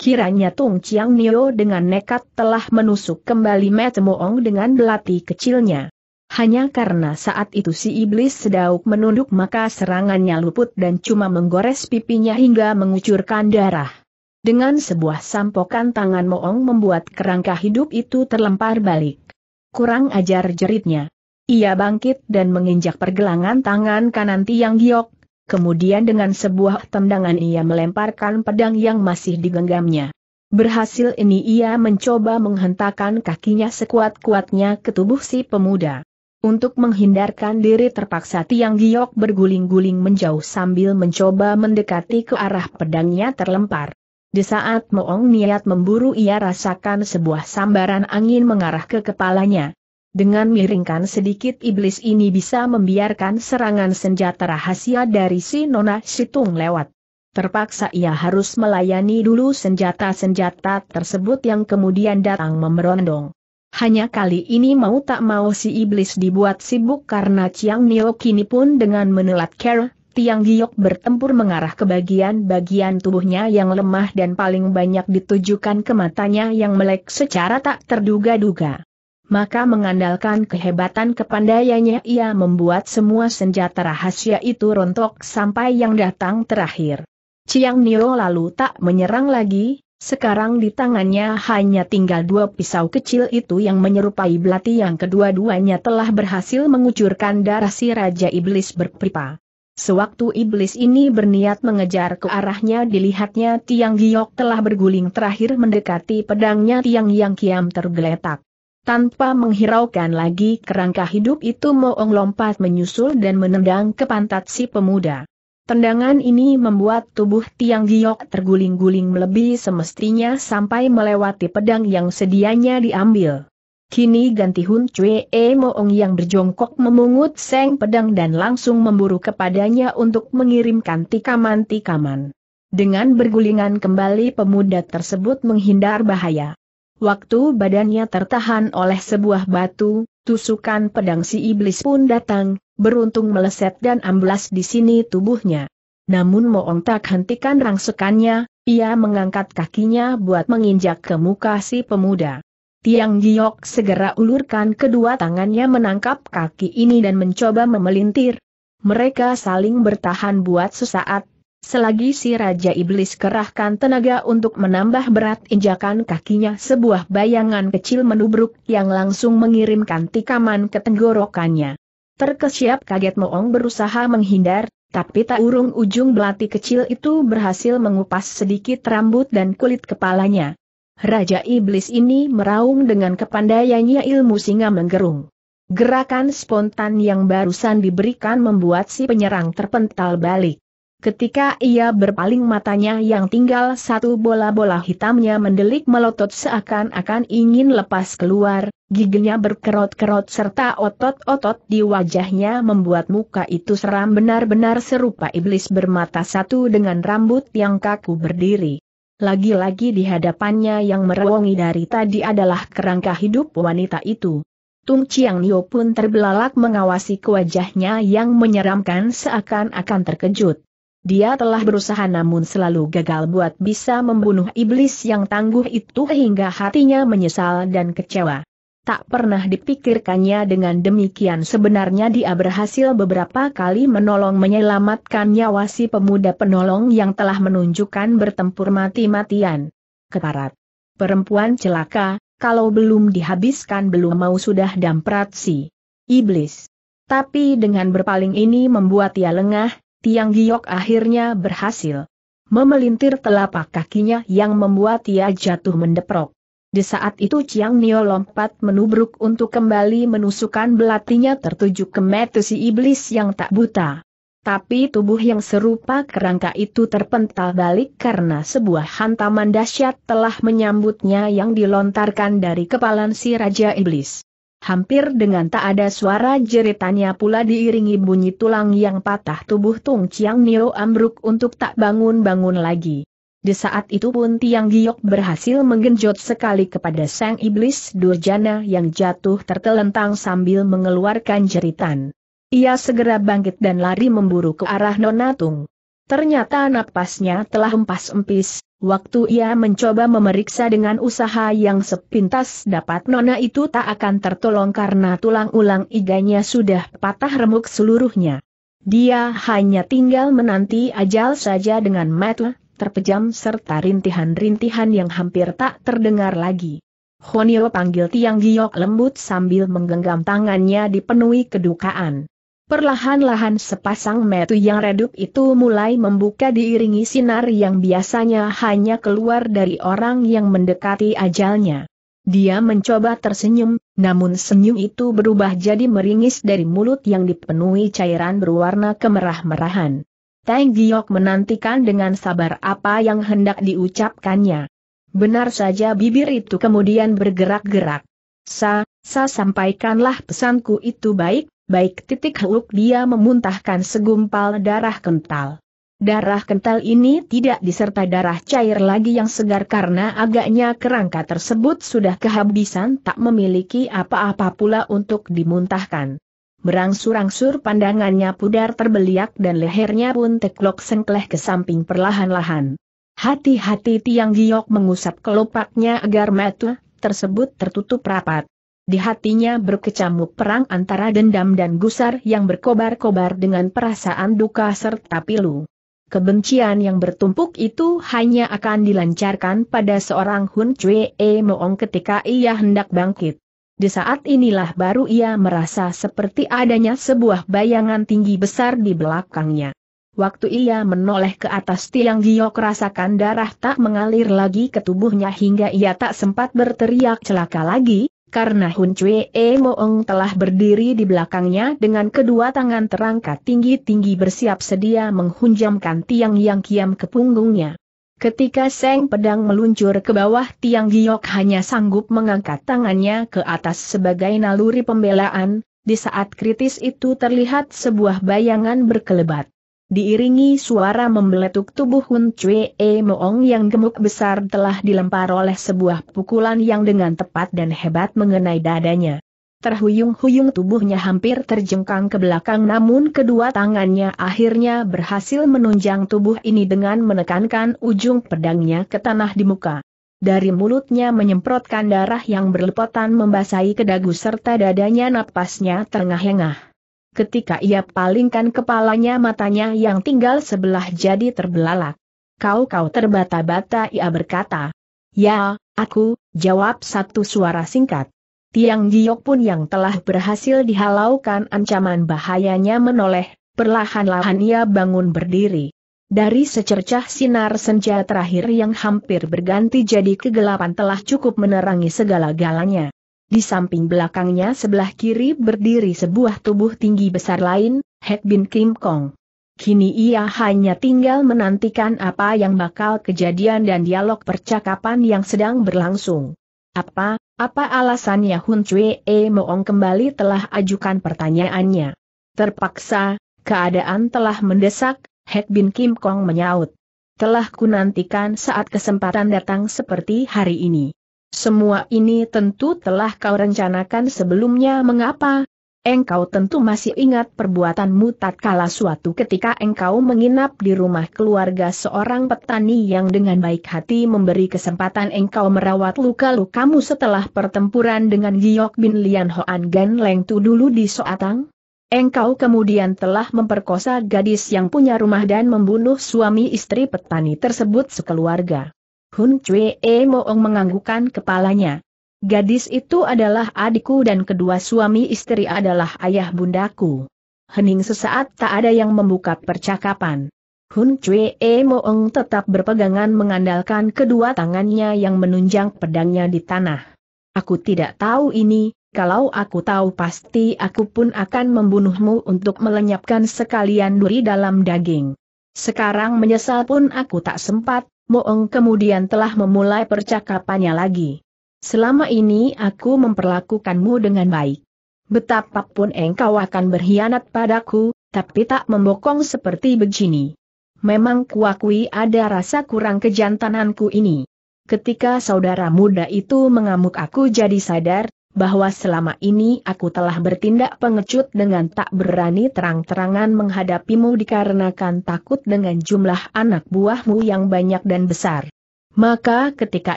Kiranya Tung Chiang Nio dengan nekat telah menusuk kembali Moong dengan belati kecilnya. Hanya karena saat itu si iblis sedauk menunduk maka serangannya luput dan cuma menggores pipinya hingga mengucurkan darah. Dengan sebuah sampokan tangan Moong membuat kerangka hidup itu terlempar balik. Kurang ajar jeritnya. Ia bangkit dan menginjak pergelangan tangan kanan Tiang Giok, kemudian dengan sebuah tendangan ia melemparkan pedang yang masih digenggamnya. Berhasil ini ia mencoba menghentakkan kakinya sekuat-kuatnya ke tubuh si pemuda. Untuk menghindarkan diri terpaksa Tiang Giok berguling-guling menjauh sambil mencoba mendekati ke arah pedangnya terlempar. Di saat Moong niat memburu ia rasakan sebuah sambaran angin mengarah ke kepalanya. Dengan miringkan sedikit iblis ini bisa membiarkan serangan senjata rahasia dari si Nona Situng lewat. Terpaksa ia harus melayani dulu senjata-senjata tersebut yang kemudian datang memerondong. Hanya kali ini mau tak mau si iblis dibuat sibuk karena Chiang Nio kini pun dengan menelat care, Tiang Giok bertempur mengarah ke bagian-bagian tubuhnya yang lemah dan paling banyak ditujukan ke matanya yang melek secara tak terduga-duga maka mengandalkan kehebatan kepandaiannya ia membuat semua senjata rahasia itu rontok sampai yang datang terakhir. Chiang Nio lalu tak menyerang lagi, sekarang di tangannya hanya tinggal dua pisau kecil itu yang menyerupai belati yang kedua-duanya telah berhasil mengucurkan darah si Raja Iblis berpipa. Sewaktu iblis ini berniat mengejar ke arahnya dilihatnya Tiang Giok telah berguling terakhir mendekati pedangnya Tiang Yang Kiam tergeletak. Tanpa menghiraukan lagi kerangka hidup itu Moong lompat menyusul dan menendang ke pantat si pemuda. Tendangan ini membuat tubuh Tiang Giok terguling-guling melebihi semestinya sampai melewati pedang yang sedianya diambil. Kini ganti Hun Cue e Moong yang berjongkok memungut seng pedang dan langsung memburu kepadanya untuk mengirimkan tikaman-tikaman. Dengan bergulingan kembali pemuda tersebut menghindar bahaya. Waktu badannya tertahan oleh sebuah batu, tusukan pedang si iblis pun datang, beruntung meleset dan amblas di sini tubuhnya. Namun Moong tak hentikan rangsekannya, ia mengangkat kakinya buat menginjak ke muka si pemuda. Tiang Giok segera ulurkan kedua tangannya menangkap kaki ini dan mencoba memelintir. Mereka saling bertahan buat sesaat, Selagi si Raja Iblis kerahkan tenaga untuk menambah berat injakan kakinya sebuah bayangan kecil menubruk yang langsung mengirimkan tikaman ke tenggorokannya. Terkesiap kaget Moong berusaha menghindar, tapi tak urung ujung belati kecil itu berhasil mengupas sedikit rambut dan kulit kepalanya. Raja Iblis ini meraung dengan kepandaiannya ilmu singa menggerung. Gerakan spontan yang barusan diberikan membuat si penyerang terpental balik. Ketika ia berpaling matanya yang tinggal satu bola-bola hitamnya mendelik melotot seakan-akan ingin lepas keluar, giginya berkerot-kerot serta otot-otot di wajahnya membuat muka itu seram benar-benar serupa iblis bermata satu dengan rambut yang kaku berdiri. Lagi-lagi di hadapannya yang merewongi dari tadi adalah kerangka hidup wanita itu. Tung Chiang Nio pun terbelalak mengawasi ke wajahnya yang menyeramkan seakan-akan terkejut. Dia telah berusaha namun selalu gagal buat bisa membunuh iblis yang tangguh itu hingga hatinya menyesal dan kecewa. Tak pernah dipikirkannya dengan demikian sebenarnya dia berhasil beberapa kali menolong menyelamatkan nyawa si pemuda penolong yang telah menunjukkan bertempur mati-matian. Keparat. Perempuan celaka, kalau belum dihabiskan belum mau sudah damprat si iblis. Tapi dengan berpaling ini membuat ia lengah, Tiang Giok akhirnya berhasil memelintir telapak kakinya yang membuat ia jatuh mendeprok. Di saat itu Chiang Nio lompat menubruk untuk kembali menusukkan belatinya tertuju ke mata si iblis yang tak buta. Tapi tubuh yang serupa kerangka itu terpental balik karena sebuah hantaman dahsyat telah menyambutnya yang dilontarkan dari kepalan si Raja Iblis. Hampir dengan tak ada suara jeritannya pula diiringi bunyi tulang yang patah tubuh Tung Chiang Nio ambruk untuk tak bangun-bangun lagi. Di saat itu pun Tiang Giok berhasil menggenjot sekali kepada sang iblis Durjana yang jatuh tertelentang sambil mengeluarkan jeritan. Ia segera bangkit dan lari memburu ke arah Nona Tung. Ternyata napasnya telah empas-empis, waktu ia mencoba memeriksa dengan usaha yang sepintas dapat nona itu tak akan tertolong karena tulang-ulang iganya sudah patah remuk seluruhnya. Dia hanya tinggal menanti ajal saja dengan mata terpejam serta rintihan-rintihan yang hampir tak terdengar lagi. Honio panggil Tiang Giok lembut sambil menggenggam tangannya dipenuhi kedukaan. Perlahan-lahan sepasang metu yang redup itu mulai membuka diiringi sinar yang biasanya hanya keluar dari orang yang mendekati ajalnya. Dia mencoba tersenyum, namun senyum itu berubah jadi meringis dari mulut yang dipenuhi cairan berwarna kemerah-merahan. Tang Giok menantikan dengan sabar apa yang hendak diucapkannya. Benar saja bibir itu kemudian bergerak-gerak. Sa, sa sampaikanlah pesanku itu baik, baik titik huluk dia memuntahkan segumpal darah kental. Darah kental ini tidak disertai darah cair lagi yang segar karena agaknya kerangka tersebut sudah kehabisan tak memiliki apa-apa pula untuk dimuntahkan. Berangsur-angsur pandangannya pudar terbeliak dan lehernya pun teklok sengkleh ke samping perlahan-lahan. Hati-hati Tiang Giok mengusap kelopaknya agar mata tersebut tertutup rapat. Di hatinya berkecamuk perang antara dendam dan gusar yang berkobar-kobar dengan perasaan duka serta pilu. Kebencian yang bertumpuk itu hanya akan dilancarkan pada seorang Hun Chue E Moong ketika ia hendak bangkit. Di saat inilah baru ia merasa seperti adanya sebuah bayangan tinggi besar di belakangnya. Waktu ia menoleh ke atas tiang giok rasakan darah tak mengalir lagi ke tubuhnya hingga ia tak sempat berteriak celaka lagi, karena Hun E Moong telah berdiri di belakangnya dengan kedua tangan terangkat tinggi-tinggi bersiap sedia menghunjamkan tiang yang kiam ke punggungnya. Ketika Seng Pedang meluncur ke bawah tiang giok hanya sanggup mengangkat tangannya ke atas sebagai naluri pembelaan, di saat kritis itu terlihat sebuah bayangan berkelebat diiringi suara membeletuk tubuh Hun E Moong yang gemuk besar telah dilempar oleh sebuah pukulan yang dengan tepat dan hebat mengenai dadanya. Terhuyung-huyung tubuhnya hampir terjengkang ke belakang namun kedua tangannya akhirnya berhasil menunjang tubuh ini dengan menekankan ujung pedangnya ke tanah di muka. Dari mulutnya menyemprotkan darah yang berlepotan membasahi kedagu serta dadanya napasnya terengah-engah. Ketika ia palingkan kepalanya matanya yang tinggal sebelah jadi terbelalak. Kau-kau terbata-bata ia berkata. Ya, aku, jawab satu suara singkat. Tiang Giok pun yang telah berhasil dihalaukan ancaman bahayanya menoleh, perlahan-lahan ia bangun berdiri. Dari secercah sinar senja terakhir yang hampir berganti jadi kegelapan telah cukup menerangi segala galanya. Di samping belakangnya sebelah kiri berdiri sebuah tubuh tinggi besar lain, Hek Bin Kim Kong. Kini ia hanya tinggal menantikan apa yang bakal kejadian dan dialog percakapan yang sedang berlangsung. Apa, apa alasannya Hun Chue E Moong kembali telah ajukan pertanyaannya. Terpaksa, keadaan telah mendesak, Hek Bin Kim Kong menyaut. Telah kunantikan saat kesempatan datang seperti hari ini. Semua ini tentu telah kau rencanakan sebelumnya mengapa? Engkau tentu masih ingat perbuatanmu tatkala suatu ketika engkau menginap di rumah keluarga seorang petani yang dengan baik hati memberi kesempatan engkau merawat luka-lukamu setelah pertempuran dengan Giok bin Lian Hoan Gan Leng Tu dulu di Soatang? Engkau kemudian telah memperkosa gadis yang punya rumah dan membunuh suami istri petani tersebut sekeluarga. Hun E Moong menganggukan kepalanya. Gadis itu adalah adikku dan kedua suami istri adalah ayah bundaku. Hening sesaat tak ada yang membuka percakapan. Hun E Moong tetap berpegangan mengandalkan kedua tangannya yang menunjang pedangnya di tanah. Aku tidak tahu ini, kalau aku tahu pasti aku pun akan membunuhmu untuk melenyapkan sekalian duri dalam daging. Sekarang menyesal pun aku tak sempat, Moeng kemudian telah memulai percakapannya lagi. Selama ini aku memperlakukanmu dengan baik. Betapapun engkau akan berkhianat padaku, tapi tak membokong seperti begini. Memang kuakui ada rasa kurang kejantananku ini. Ketika saudara muda itu mengamuk aku jadi sadar, bahwa selama ini aku telah bertindak pengecut dengan tak berani terang-terangan menghadapimu dikarenakan takut dengan jumlah anak buahmu yang banyak dan besar. Maka ketika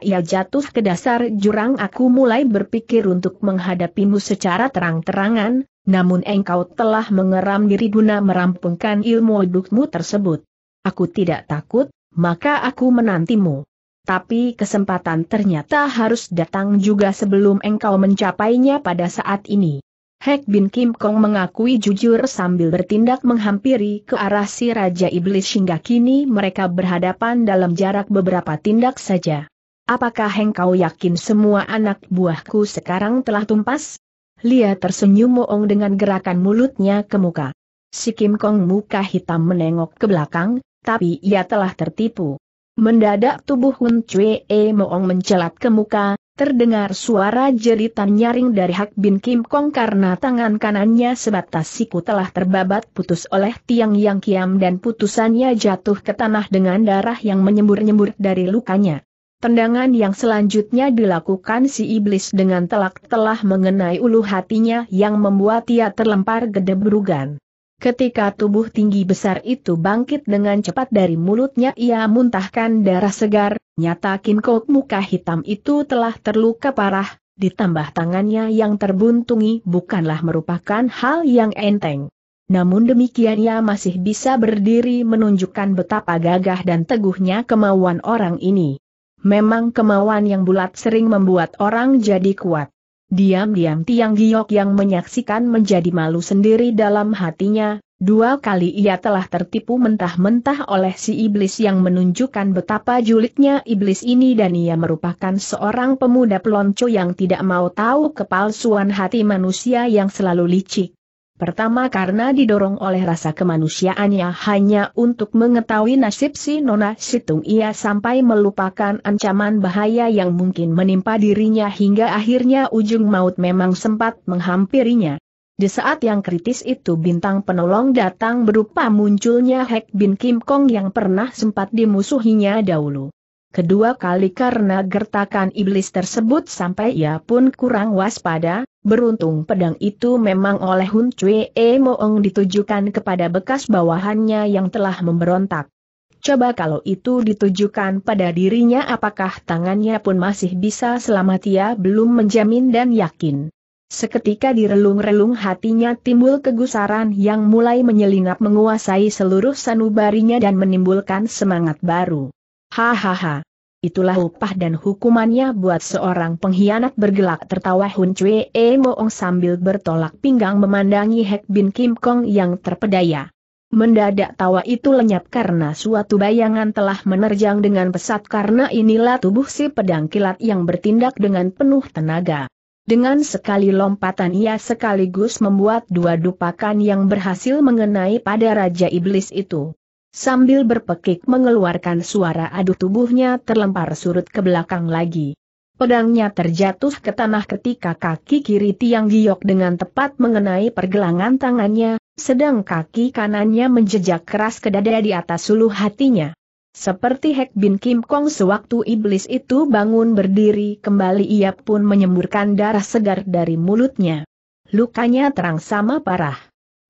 ia jatuh ke dasar jurang aku mulai berpikir untuk menghadapimu secara terang-terangan, namun engkau telah mengeram diri guna merampungkan ilmu dukmu tersebut. Aku tidak takut, maka aku menantimu tapi kesempatan ternyata harus datang juga sebelum engkau mencapainya pada saat ini. Hek Bin Kim Kong mengakui jujur sambil bertindak menghampiri ke arah si Raja Iblis hingga kini mereka berhadapan dalam jarak beberapa tindak saja. Apakah engkau yakin semua anak buahku sekarang telah tumpas? Lia tersenyum moong dengan gerakan mulutnya ke muka. Si Kim Kong muka hitam menengok ke belakang, tapi ia telah tertipu. Mendadak tubuh Hun Chue Moong mencelat ke muka, terdengar suara jeritan nyaring dari Hak Bin Kim Kong karena tangan kanannya sebatas siku telah terbabat putus oleh tiang yang kiam dan putusannya jatuh ke tanah dengan darah yang menyembur-nyembur dari lukanya. Tendangan yang selanjutnya dilakukan si iblis dengan telak telah mengenai ulu hatinya yang membuat ia terlempar gede berugan. Ketika tubuh tinggi besar itu bangkit dengan cepat dari mulutnya ia muntahkan darah segar, nyata Kim Kok muka hitam itu telah terluka parah, ditambah tangannya yang terbuntungi bukanlah merupakan hal yang enteng. Namun demikian ia masih bisa berdiri menunjukkan betapa gagah dan teguhnya kemauan orang ini. Memang kemauan yang bulat sering membuat orang jadi kuat. Diam-diam Tiang Giok yang menyaksikan menjadi malu sendiri dalam hatinya, dua kali ia telah tertipu mentah-mentah oleh si iblis yang menunjukkan betapa julitnya iblis ini dan ia merupakan seorang pemuda pelonco yang tidak mau tahu kepalsuan hati manusia yang selalu licik. Pertama karena didorong oleh rasa kemanusiaannya hanya untuk mengetahui nasib si Nona Situng ia sampai melupakan ancaman bahaya yang mungkin menimpa dirinya hingga akhirnya ujung maut memang sempat menghampirinya. Di saat yang kritis itu bintang penolong datang berupa munculnya Hek Bin Kim Kong yang pernah sempat dimusuhinya dahulu. Kedua kali karena gertakan iblis tersebut sampai ia pun kurang waspada, Beruntung pedang itu memang oleh Hun E Moeng ditujukan kepada bekas bawahannya yang telah memberontak. Coba kalau itu ditujukan pada dirinya apakah tangannya pun masih bisa selamat ia belum menjamin dan yakin. Seketika direlung-relung hatinya timbul kegusaran yang mulai menyelinap menguasai seluruh sanubarinya dan menimbulkan semangat baru. Hahaha itulah upah dan hukumannya buat seorang pengkhianat bergelak tertawa Hun Chue E Moong sambil bertolak pinggang memandangi Hek Bin Kim Kong yang terpedaya. Mendadak tawa itu lenyap karena suatu bayangan telah menerjang dengan pesat karena inilah tubuh si pedang kilat yang bertindak dengan penuh tenaga. Dengan sekali lompatan ia sekaligus membuat dua dupakan yang berhasil mengenai pada Raja Iblis itu. Sambil berpekik mengeluarkan suara aduh tubuhnya terlempar surut ke belakang lagi. Pedangnya terjatuh ke tanah ketika kaki kiri Tiang Giok dengan tepat mengenai pergelangan tangannya, sedang kaki kanannya menjejak keras ke dada di atas suluh hatinya. Seperti Hek Bin Kim Kong sewaktu iblis itu bangun berdiri kembali ia pun menyemburkan darah segar dari mulutnya. Lukanya terang sama parah.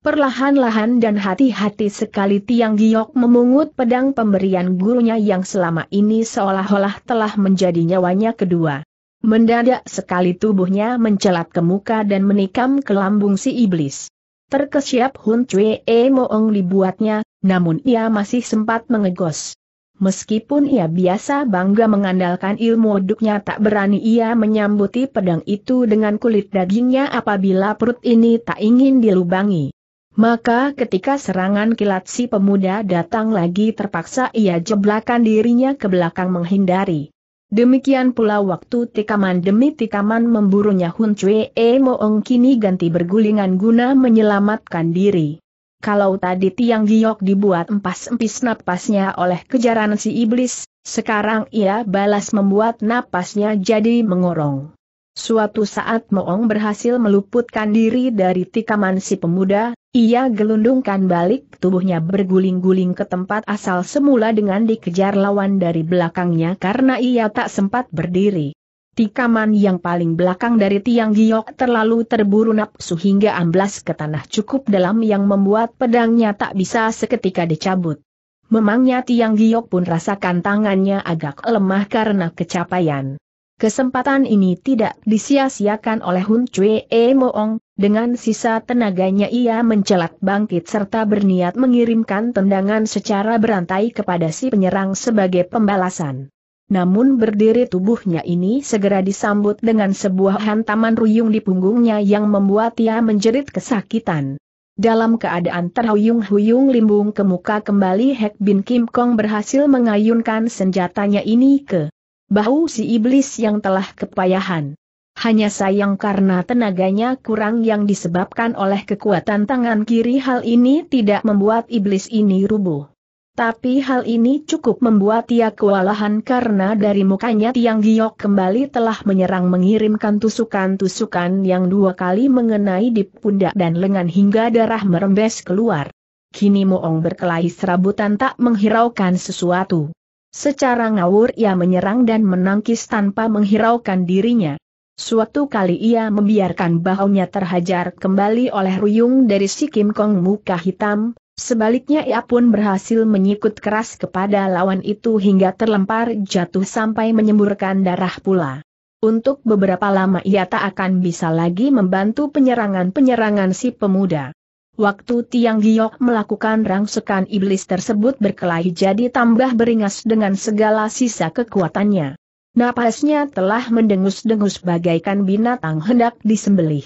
Perlahan-lahan dan hati-hati sekali Tiang Giok memungut pedang pemberian gurunya yang selama ini seolah-olah telah menjadi nyawanya kedua. Mendadak sekali tubuhnya mencelat ke muka dan menikam ke lambung si iblis. Terkesiap Hun Cui e Moong dibuatnya, namun ia masih sempat mengegos. Meskipun ia biasa bangga mengandalkan ilmu duknya tak berani ia menyambuti pedang itu dengan kulit dagingnya apabila perut ini tak ingin dilubangi. Maka ketika serangan kilat si pemuda datang lagi terpaksa ia jeblakan dirinya ke belakang menghindari. Demikian pula waktu tikaman demi tikaman memburunya Hun Chue E Moong kini ganti bergulingan guna menyelamatkan diri. Kalau tadi tiang giok dibuat empas-empis napasnya oleh kejaran si iblis, sekarang ia balas membuat napasnya jadi mengorong. Suatu saat Moong berhasil meluputkan diri dari tikaman si pemuda, ia gelundungkan balik tubuhnya berguling-guling ke tempat asal semula dengan dikejar lawan dari belakangnya karena ia tak sempat berdiri. Tikaman yang paling belakang dari tiang giok terlalu terburu nafsu hingga amblas ke tanah cukup dalam yang membuat pedangnya tak bisa seketika dicabut. Memangnya tiang giok pun rasakan tangannya agak lemah karena kecapaian. Kesempatan ini tidak disia-siakan oleh Hun Cui e Moong, dengan sisa tenaganya ia mencelat bangkit serta berniat mengirimkan tendangan secara berantai kepada si penyerang sebagai pembalasan. Namun berdiri tubuhnya ini segera disambut dengan sebuah hantaman ruyung di punggungnya yang membuat ia menjerit kesakitan. Dalam keadaan terhuyung-huyung limbung ke muka kembali Hek Bin Kim Kong berhasil mengayunkan senjatanya ini ke Bau si iblis yang telah kepayahan. Hanya sayang karena tenaganya kurang yang disebabkan oleh kekuatan tangan kiri hal ini tidak membuat iblis ini rubuh. Tapi hal ini cukup membuat ia kewalahan karena dari mukanya Tiang Giok kembali telah menyerang mengirimkan tusukan-tusukan yang dua kali mengenai di pundak dan lengan hingga darah merembes keluar. Kini Moong berkelahi serabutan tak menghiraukan sesuatu. Secara ngawur ia menyerang dan menangkis tanpa menghiraukan dirinya. Suatu kali ia membiarkan bahunya terhajar kembali oleh ruyung dari si Kim Kong muka hitam, sebaliknya ia pun berhasil menyikut keras kepada lawan itu hingga terlempar jatuh sampai menyemburkan darah pula. Untuk beberapa lama ia tak akan bisa lagi membantu penyerangan-penyerangan si pemuda. Waktu Tiang Giok melakukan rangsekan iblis tersebut berkelahi jadi tambah beringas dengan segala sisa kekuatannya. Napasnya telah mendengus-dengus bagaikan binatang hendak disembelih.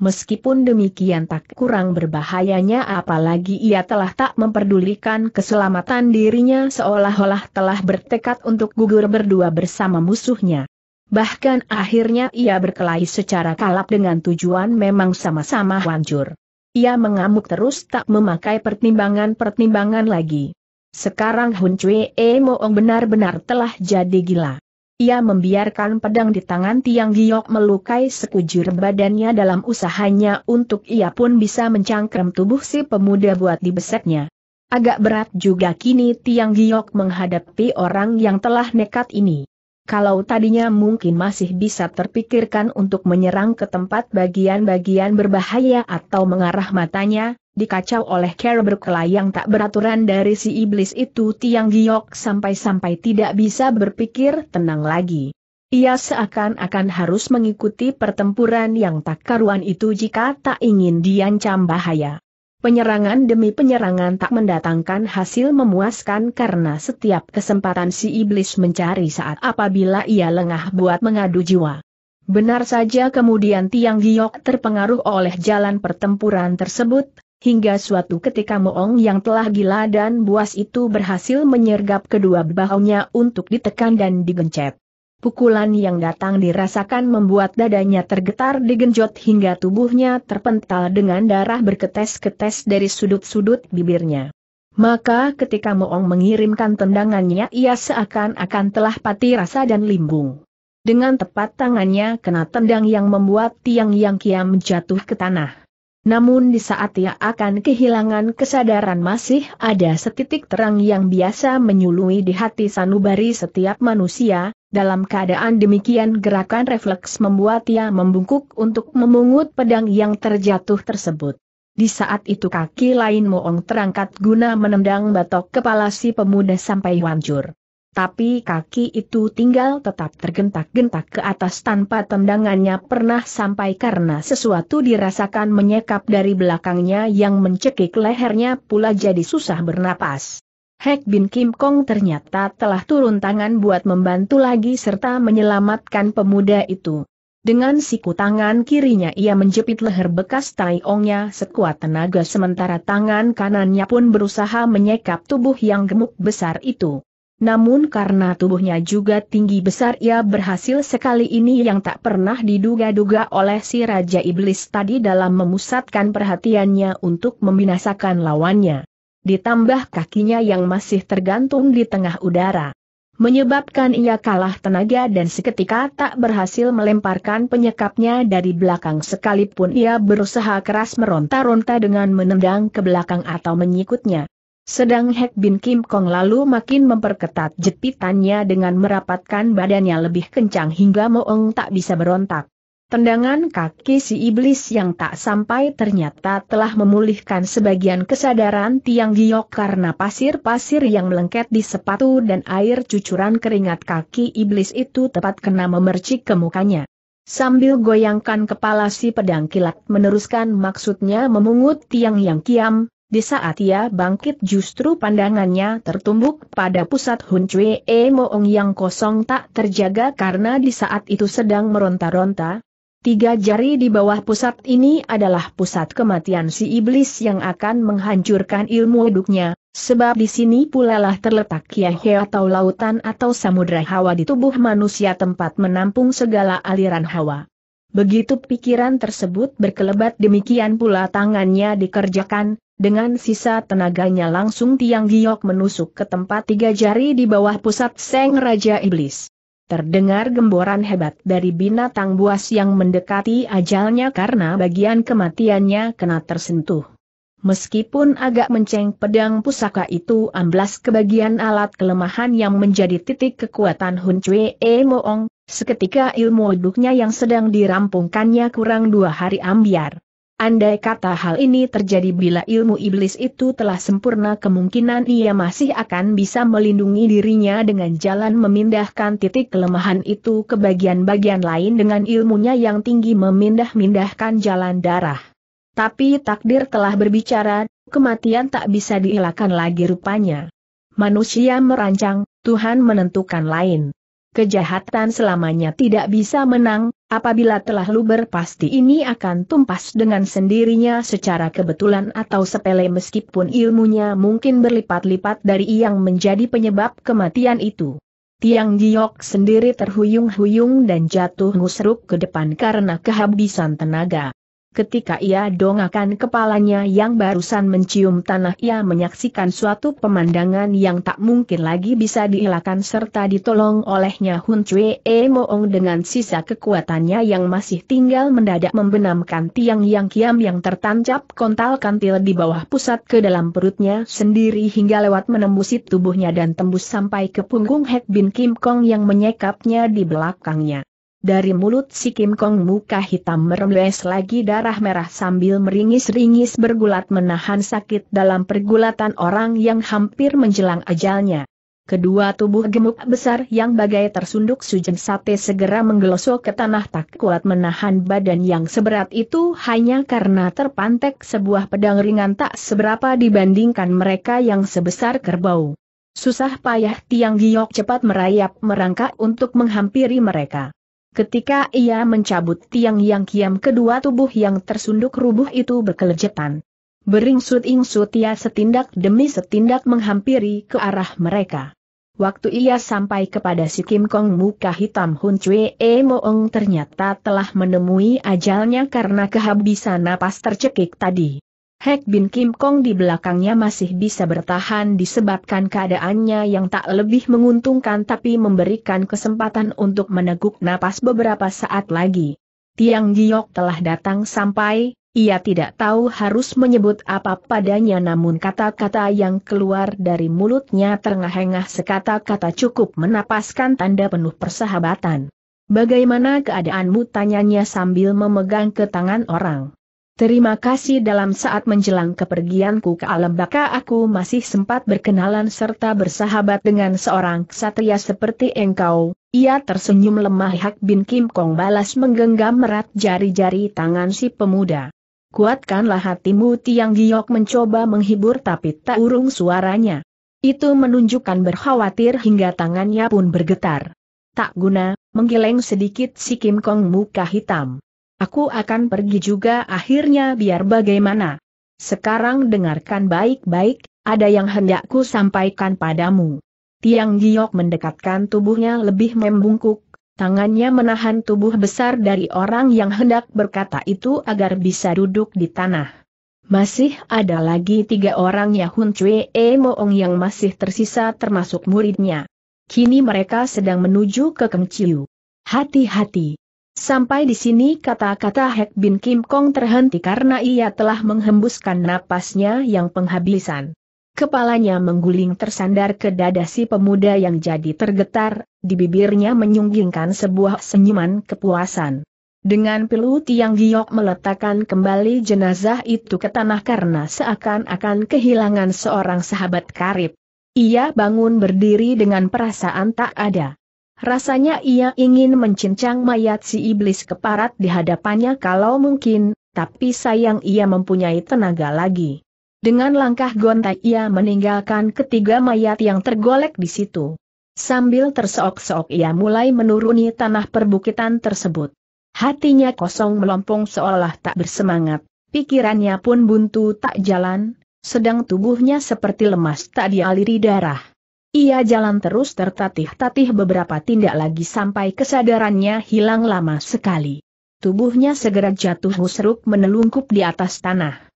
Meskipun demikian tak kurang berbahayanya apalagi ia telah tak memperdulikan keselamatan dirinya seolah-olah telah bertekad untuk gugur berdua bersama musuhnya. Bahkan akhirnya ia berkelahi secara kalap dengan tujuan memang sama-sama hancur. Ia mengamuk terus tak memakai pertimbangan-pertimbangan lagi. Sekarang Hun E Moong benar-benar telah jadi gila. Ia membiarkan pedang di tangan Tiang Giok melukai sekujur badannya dalam usahanya untuk ia pun bisa mencangkrem tubuh si pemuda buat di besetnya. Agak berat juga kini Tiang Giok menghadapi orang yang telah nekat ini. Kalau tadinya mungkin masih bisa terpikirkan untuk menyerang ke tempat bagian-bagian berbahaya atau mengarah matanya, dikacau oleh cara berkelayang tak beraturan dari si iblis itu Tiang Giok sampai-sampai tidak bisa berpikir tenang lagi. Ia seakan-akan harus mengikuti pertempuran yang tak karuan itu jika tak ingin diancam bahaya. Penyerangan demi penyerangan tak mendatangkan hasil memuaskan karena setiap kesempatan si iblis mencari saat apabila ia lengah buat mengadu jiwa. Benar saja kemudian Tiang Giok terpengaruh oleh jalan pertempuran tersebut, hingga suatu ketika Moong yang telah gila dan buas itu berhasil menyergap kedua bahunya untuk ditekan dan digencet. Pukulan yang datang dirasakan membuat dadanya tergetar digenjot hingga tubuhnya terpental dengan darah berketes-ketes dari sudut-sudut bibirnya. Maka ketika Moong mengirimkan tendangannya ia seakan-akan telah pati rasa dan limbung. Dengan tepat tangannya kena tendang yang membuat tiang yang kiam jatuh ke tanah. Namun di saat ia akan kehilangan kesadaran masih ada setitik terang yang biasa menyului di hati sanubari setiap manusia, dalam keadaan demikian gerakan refleks membuat ia membungkuk untuk memungut pedang yang terjatuh tersebut. Di saat itu kaki lain Moong terangkat guna menendang batok kepala si pemuda sampai hancur tapi kaki itu tinggal tetap tergentak-gentak ke atas tanpa tendangannya pernah sampai karena sesuatu dirasakan menyekap dari belakangnya yang mencekik lehernya pula jadi susah bernapas. Hek Bin Kim Kong ternyata telah turun tangan buat membantu lagi serta menyelamatkan pemuda itu. Dengan siku tangan kirinya ia menjepit leher bekas Tai Taiongnya sekuat tenaga sementara tangan kanannya pun berusaha menyekap tubuh yang gemuk besar itu namun karena tubuhnya juga tinggi besar ia berhasil sekali ini yang tak pernah diduga-duga oleh si Raja Iblis tadi dalam memusatkan perhatiannya untuk membinasakan lawannya. Ditambah kakinya yang masih tergantung di tengah udara menyebabkan ia kalah tenaga dan seketika tak berhasil melemparkan penyekapnya dari belakang sekalipun ia berusaha keras meronta-ronta dengan menendang ke belakang atau menyikutnya. Sedang Hek Bin Kim Kong lalu makin memperketat jepitannya dengan merapatkan badannya lebih kencang hingga Moong tak bisa berontak. Tendangan kaki si iblis yang tak sampai ternyata telah memulihkan sebagian kesadaran Tiang Giok karena pasir-pasir yang melengket di sepatu dan air cucuran keringat kaki iblis itu tepat kena memercik ke mukanya. Sambil goyangkan kepala si pedang kilat meneruskan maksudnya memungut tiang yang kiam, di saat ia bangkit justru pandangannya tertumbuk pada pusat Hun Cui E Moong yang kosong tak terjaga karena di saat itu sedang meronta-ronta. Tiga jari di bawah pusat ini adalah pusat kematian si iblis yang akan menghancurkan ilmu eduknya, sebab di sini pula lah terletak kiahe atau lautan atau samudera hawa di tubuh manusia tempat menampung segala aliran hawa. Begitu pikiran tersebut berkelebat demikian pula tangannya dikerjakan, dengan sisa tenaganya langsung tiang giok menusuk ke tempat tiga jari di bawah pusat Seng Raja Iblis. Terdengar gemboran hebat dari binatang buas yang mendekati ajalnya karena bagian kematiannya kena tersentuh. Meskipun agak menceng pedang pusaka itu amblas ke bagian alat kelemahan yang menjadi titik kekuatan Hun Cue E Moong, Seketika ilmu duknya yang sedang dirampungkannya kurang dua hari ambiar. Andai kata hal ini terjadi bila ilmu iblis itu telah sempurna kemungkinan ia masih akan bisa melindungi dirinya dengan jalan memindahkan titik kelemahan itu ke bagian-bagian lain dengan ilmunya yang tinggi memindah-mindahkan jalan darah. Tapi takdir telah berbicara, kematian tak bisa dielakkan lagi rupanya. Manusia merancang, Tuhan menentukan lain. Kejahatan selamanya tidak bisa menang, apabila telah luber pasti ini akan tumpas dengan sendirinya secara kebetulan atau sepele meskipun ilmunya mungkin berlipat-lipat dari yang menjadi penyebab kematian itu. Tiang Giok sendiri terhuyung-huyung dan jatuh ngusruk ke depan karena kehabisan tenaga. Ketika ia dongakan kepalanya yang barusan mencium tanah ia menyaksikan suatu pemandangan yang tak mungkin lagi bisa dielakkan serta ditolong olehnya Hun Chue e Moong dengan sisa kekuatannya yang masih tinggal mendadak membenamkan tiang yang kiam yang tertancap kontal-kantil di bawah pusat ke dalam perutnya sendiri hingga lewat menembusi tubuhnya dan tembus sampai ke punggung Hek Bin Kim Kong yang menyekapnya di belakangnya. Dari mulut si Kim Kong muka hitam merembes lagi darah merah sambil meringis-ringis bergulat menahan sakit dalam pergulatan orang yang hampir menjelang ajalnya. Kedua tubuh gemuk besar yang bagai tersunduk sujen sate segera menggelosok ke tanah tak kuat menahan badan yang seberat itu hanya karena terpantek sebuah pedang ringan tak seberapa dibandingkan mereka yang sebesar kerbau. Susah payah Tiang Giok cepat merayap merangkak untuk menghampiri mereka. Ketika ia mencabut tiang yang kiam kedua tubuh yang tersunduk rubuh itu berkelejetan. Beringsut-ingsut ia setindak demi setindak menghampiri ke arah mereka. Waktu ia sampai kepada si Kim Kong muka hitam Hun Chue E Moong ternyata telah menemui ajalnya karena kehabisan napas tercekik tadi. Hek Bin Kim Kong di belakangnya masih bisa bertahan disebabkan keadaannya yang tak lebih menguntungkan tapi memberikan kesempatan untuk meneguk napas beberapa saat lagi. Tiang Giok telah datang sampai, ia tidak tahu harus menyebut apa padanya namun kata-kata yang keluar dari mulutnya terengah-engah sekata-kata cukup menapaskan tanda penuh persahabatan. Bagaimana keadaanmu tanyanya sambil memegang ke tangan orang. Terima kasih dalam saat menjelang kepergianku ke alam baka aku masih sempat berkenalan serta bersahabat dengan seorang ksatria seperti engkau. Ia tersenyum lemah Hak bin Kim Kong balas menggenggam erat jari-jari tangan si pemuda. Kuatkanlah hatimu Tiang Giok mencoba menghibur tapi tak urung suaranya. Itu menunjukkan berkhawatir hingga tangannya pun bergetar. Tak guna, menggeleng sedikit si Kim Kong muka hitam. Aku akan pergi juga akhirnya biar bagaimana. Sekarang dengarkan baik-baik, ada yang hendakku sampaikan padamu. Tiang Giok mendekatkan tubuhnya lebih membungkuk, tangannya menahan tubuh besar dari orang yang hendak berkata itu agar bisa duduk di tanah. Masih ada lagi tiga orang Yahun Cue E Moong yang masih tersisa termasuk muridnya. Kini mereka sedang menuju ke Kengciu. Hati-hati, Sampai di sini kata-kata Hek Bin Kim Kong terhenti karena ia telah menghembuskan napasnya yang penghabisan. Kepalanya mengguling tersandar ke dada si pemuda yang jadi tergetar, di bibirnya menyunggingkan sebuah senyuman kepuasan. Dengan pilu Tiang Giok meletakkan kembali jenazah itu ke tanah karena seakan-akan kehilangan seorang sahabat karib. Ia bangun berdiri dengan perasaan tak ada Rasanya ia ingin mencincang mayat si iblis keparat di hadapannya kalau mungkin, tapi sayang ia mempunyai tenaga lagi. Dengan langkah gontai ia meninggalkan ketiga mayat yang tergolek di situ. Sambil terseok-seok ia mulai menuruni tanah perbukitan tersebut. Hatinya kosong melompong seolah tak bersemangat, pikirannya pun buntu tak jalan, sedang tubuhnya seperti lemas tak dialiri darah. Ia jalan terus tertatih-tatih beberapa tindak lagi sampai kesadarannya hilang lama sekali. Tubuhnya segera jatuh husruk menelungkup di atas tanah.